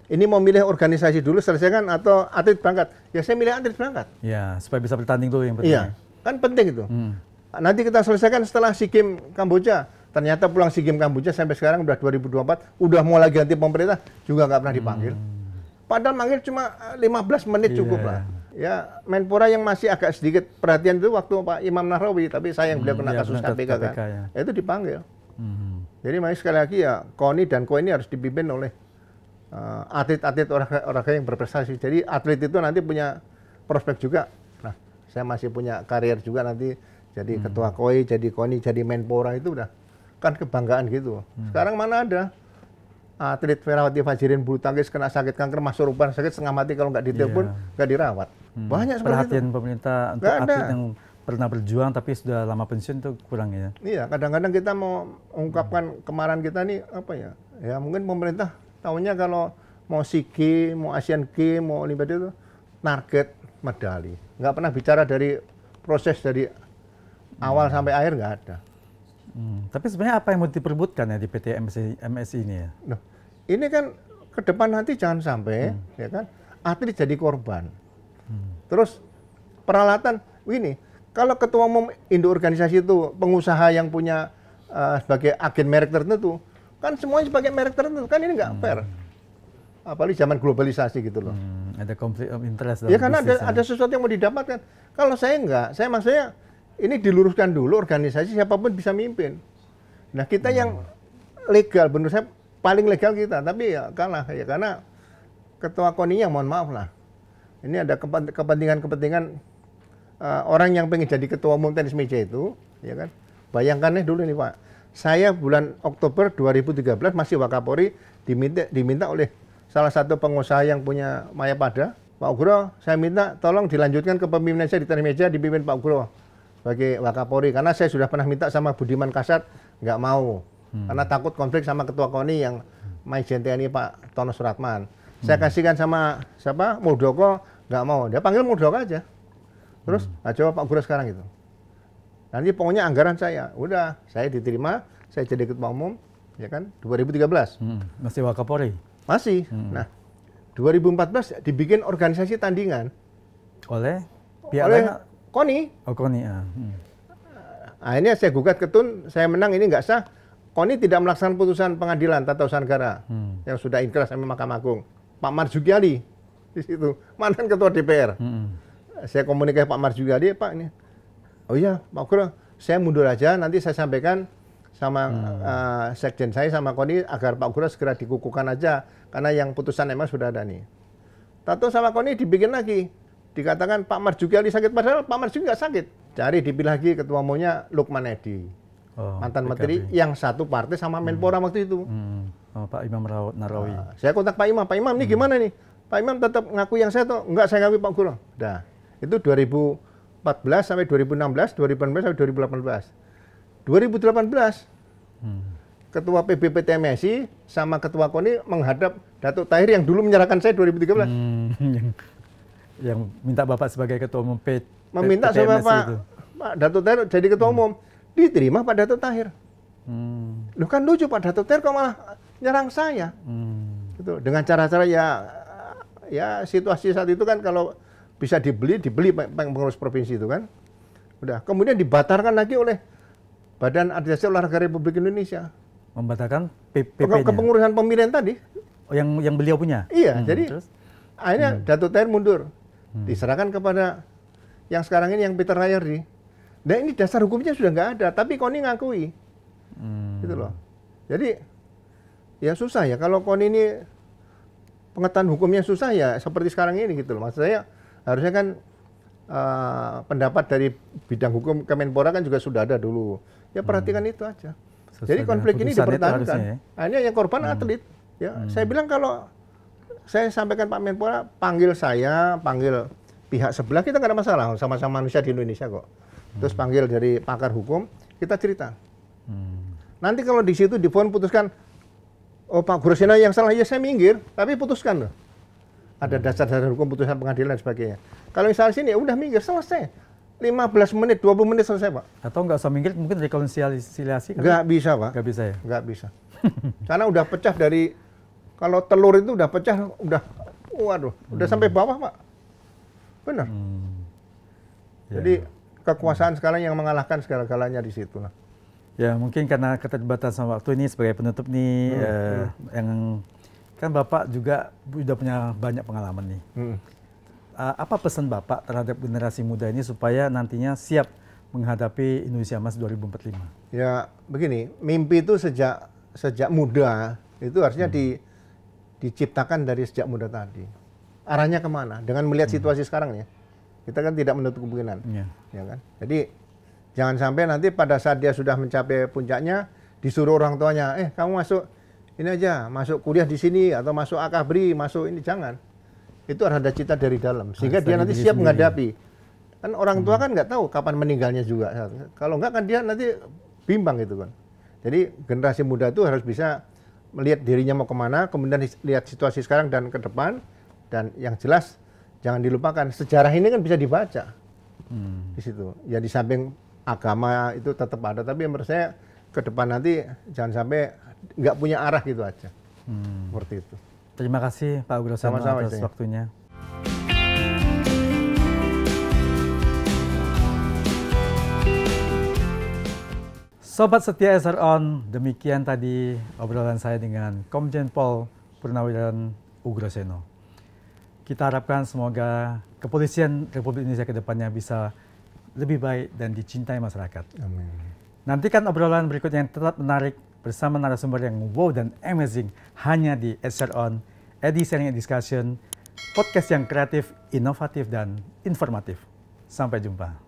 A: ini mau milih organisasi dulu selesaikan atau atlet berangkat? Ya saya milih atlet berangkat.
B: Ya, supaya bisa bertanding dulu yang penting. Iya,
A: kan penting itu. Hmm. Nanti kita selesaikan setelah SEA Games Kamboja Ternyata pulang si Games Kamboja sampai sekarang udah 2024, udah mau lagi ganti pemerintah juga nggak pernah dipanggil. Hmm. Padahal manggil cuma 15 eh, menit yeah. cukup lah. Ya, Menpora yang masih agak sedikit perhatian itu waktu Pak Imam Nahrawi, tapi saya yang beliau hmm, kena ya, kasus KPK, KPK kan. Ya. Itu dipanggil. Hmm. Jadi makanya sekali lagi ya KONI dan KOI ini harus dipimpin oleh eh, atlet-atlet orang orang yang berprestasi. Jadi atlet itu nanti punya prospek juga. Nah, saya masih punya karir juga nanti jadi hmm. ketua KOI, jadi KONI, jadi Menpora itu udah kan kebanggaan gitu. Hmm. Sekarang mana ada atlet Ferawati Fajirin bulu tangkis kena sakit kanker masuk rumah sakit setengah mati kalau nggak ditelepon iya. nggak dirawat. Hmm. Banyak seperti Perhatian itu.
B: pemerintah untuk atlet ada. yang pernah berjuang tapi sudah lama pensiun itu kurang ya.
A: Iya, kadang-kadang kita mau ungkapkan kemarahan kita nih apa ya? Ya mungkin pemerintah tahunya kalau mau SEA mau Asian Games, mau Olimpiade itu target medali. Nggak pernah bicara dari proses dari awal hmm. sampai akhir nggak ada.
B: Hmm, tapi sebenarnya apa yang mau diperbutkan ya di PT MSI, MSI ini ya? Loh,
A: ini kan ke depan nanti jangan sampai hmm. ya kan atlet jadi korban. Hmm. Terus peralatan ini kalau ketua umum induk organisasi itu pengusaha yang punya uh, sebagai agen merek tertentu kan semuanya sebagai merek tertentu kan ini nggak hmm. fair. Apalagi zaman globalisasi gitu loh. Hmm, ada
B: konflik of interest. Ya karena ada ya. ada
A: sesuatu yang mau didapatkan. Kalau saya nggak, saya maksudnya ini diluruskan dulu organisasi siapapun bisa mimpin. Nah kita hmm. yang legal, menurut saya paling legal kita, tapi ya kalah ya karena ketua koni yang mohon maaf lah. Ini ada kepentingan-kepentingan uh, orang yang pengen jadi ketua umum tenis meja itu, ya kan? Bayangkan nih dulu nih Pak, saya bulan Oktober 2013 masih Wakapori diminta, diminta oleh salah satu pengusaha yang punya Maya Pada, Pak Ugro, saya minta tolong dilanjutkan ke pemimpinan saya di tenis meja dipimpin Pak Ugro sebagai Wakapori karena saya sudah pernah minta sama Budiman Kasat nggak mau hmm. karena takut konflik sama Ketua KONI yang hmm. Majen TNI Pak Tono Suratman. Hmm. Saya kasihkan sama siapa Muldoko nggak mau dia panggil Muldoko aja terus hmm. nah coba Pak Guru sekarang gitu nanti pokoknya anggaran saya udah saya diterima saya jadi ketua umum ya kan 2013 hmm. masih Wakapori masih hmm. nah 2014 dibikin organisasi tandingan oleh pihak oleh Koni. Oh Koni. Ah. Hmm. Akhirnya saya gugat ke Tun, saya menang ini nggak sah. Koni tidak melaksanakan putusan pengadilan tata usaha negara hmm. yang sudah inkrah sama Mahkamah Agung. Pak Marzuki Ali di situ mantan ketua DPR. Hmm. Saya komunikasi Pak Marzuki Ali, Pak ini. Oh iya, Pak Kura, saya mundur aja nanti saya sampaikan sama hmm. uh, sekjen saya sama Koni agar Pak Kura segera dikukuhkan aja karena yang putusan emang sudah ada nih. Tato sama Koni dibikin lagi dikatakan Pak Marzuki Ali sakit padahal Pak Marzuki nggak sakit. Cari dipilih lagi ketua umumnya Lukman Edi. Oh, mantan PKB. menteri yang satu partai sama hmm. Menpora hmm. waktu itu. Hmm. Oh, Pak Imam Narawi. Nah, saya kontak Pak Imam, Pak Imam ini hmm. gimana nih? Pak Imam tetap ngaku yang saya tuh nggak saya ngaku Pak Guru Dah. Itu 2014 sampai 2016, 2016 sampai 2018. 2018 hmm. Ketua PBB TMSI sama Ketua KONI menghadap Datuk Tahir yang dulu menyerahkan saya 2013. Hmm.
B: yang
A: minta Bapak sebagai ketua umum P, meminta sama Pak, Pak Datuk Tahir jadi ketua hmm. umum diterima Pak Datuk Tahir. Hmm. lu kan lucu Pak Datuk Tahir kok malah nyerang saya. Hmm. Gitu. Dengan cara-cara ya ya situasi saat itu kan kalau bisa dibeli dibeli pengurus provinsi itu kan. Udah, kemudian dibatarkan lagi oleh Badan Administrasi Olahraga Republik Indonesia. Membatalkan PP-nya. Kepengurusan pemilihan tadi. Oh, yang yang beliau punya. Iya, hmm, jadi terus? akhirnya hmm. Datuk Tahir mundur. Hmm. diserahkan kepada yang sekarang ini yang Peter Rayer nih, Nah ini dasar hukumnya sudah nggak ada, tapi Koni ngakui, hmm. gitu loh. Jadi ya susah ya kalau Koni ini pengetahuan hukumnya susah ya seperti sekarang ini gitu loh. Maksud saya harusnya kan uh, pendapat dari bidang hukum Kemenpora kan juga sudah ada dulu. Ya hmm. perhatikan hmm. itu aja. Sesuai Jadi konflik ini dipertahankan. Ya. Hanya nah, yang korban hmm. atlet. Ya, hmm. saya bilang kalau saya sampaikan Pak Menpora panggil saya, panggil pihak sebelah kita nggak ada masalah sama-sama manusia di Indonesia kok. Hmm. Terus panggil dari pakar hukum, kita cerita. Hmm. Nanti kalau di situ di PON putuskan oh Pak Gursina yang salah ya saya minggir, tapi putuskan loh. Ada dasar-dasar hmm. hukum putusan pengadilan dan sebagainya. Kalau misalnya sini ya udah minggir selesai. 15 menit, 20 menit selesai, Pak.
B: Atau nggak usah minggir, mungkin rekonsiliasi. Nggak ya? bisa, Pak. Nggak bisa ya? Nggak bisa. Karena udah pecah dari
A: kalau telur itu udah pecah, udah, waduh, hmm. udah sampai hmm. bawah, Pak. Benar. Hmm. Yeah. Jadi ya. kekuasaan sekarang yang mengalahkan segala-galanya di situ lah.
B: Ya mungkin karena keterbatasan waktu ini sebagai penutup nih hmm. Eh, hmm. yang kan bapak juga sudah punya banyak pengalaman nih. Hmm. apa pesan bapak terhadap generasi muda ini supaya nantinya siap menghadapi Indonesia Emas 2045?
A: Ya begini, mimpi itu sejak sejak muda itu harusnya hmm. di diciptakan dari sejak muda tadi. Arahnya kemana? Dengan melihat hmm. situasi sekarang ya, kita kan tidak menutup kemungkinan, yeah. ya kan? Jadi jangan sampai nanti pada saat dia sudah mencapai puncaknya disuruh orang tuanya, eh kamu masuk ini aja, masuk kuliah di sini atau masuk akabri, masuk ini jangan. Itu harus ada cita dari dalam sehingga dia nanti siap menghadapi. Kan orang tua hmm. kan nggak tahu kapan meninggalnya juga. Kalau nggak kan dia nanti bimbang gitu kan. Jadi generasi muda itu harus bisa melihat dirinya mau kemana, kemudian lihat situasi sekarang dan ke depan, dan yang jelas jangan dilupakan sejarah ini kan bisa dibaca hmm. di situ. Ya di samping agama itu tetap ada, tapi menurut saya ke depan nanti jangan sampai nggak punya arah gitu aja,
B: hmm. seperti itu. Terima kasih Pak Agus atas waktunya. Sobat setia SR On, demikian tadi obrolan saya dengan Komjen Pol Purnawiran Ugroseno. Kita harapkan semoga kepolisian Republik Indonesia ke depannya bisa lebih baik dan dicintai masyarakat. Amin. Nantikan obrolan berikutnya yang tetap menarik bersama narasumber yang wow dan amazing hanya di SR On, Edi Sharing Discussion, podcast yang kreatif, inovatif, dan informatif. Sampai jumpa.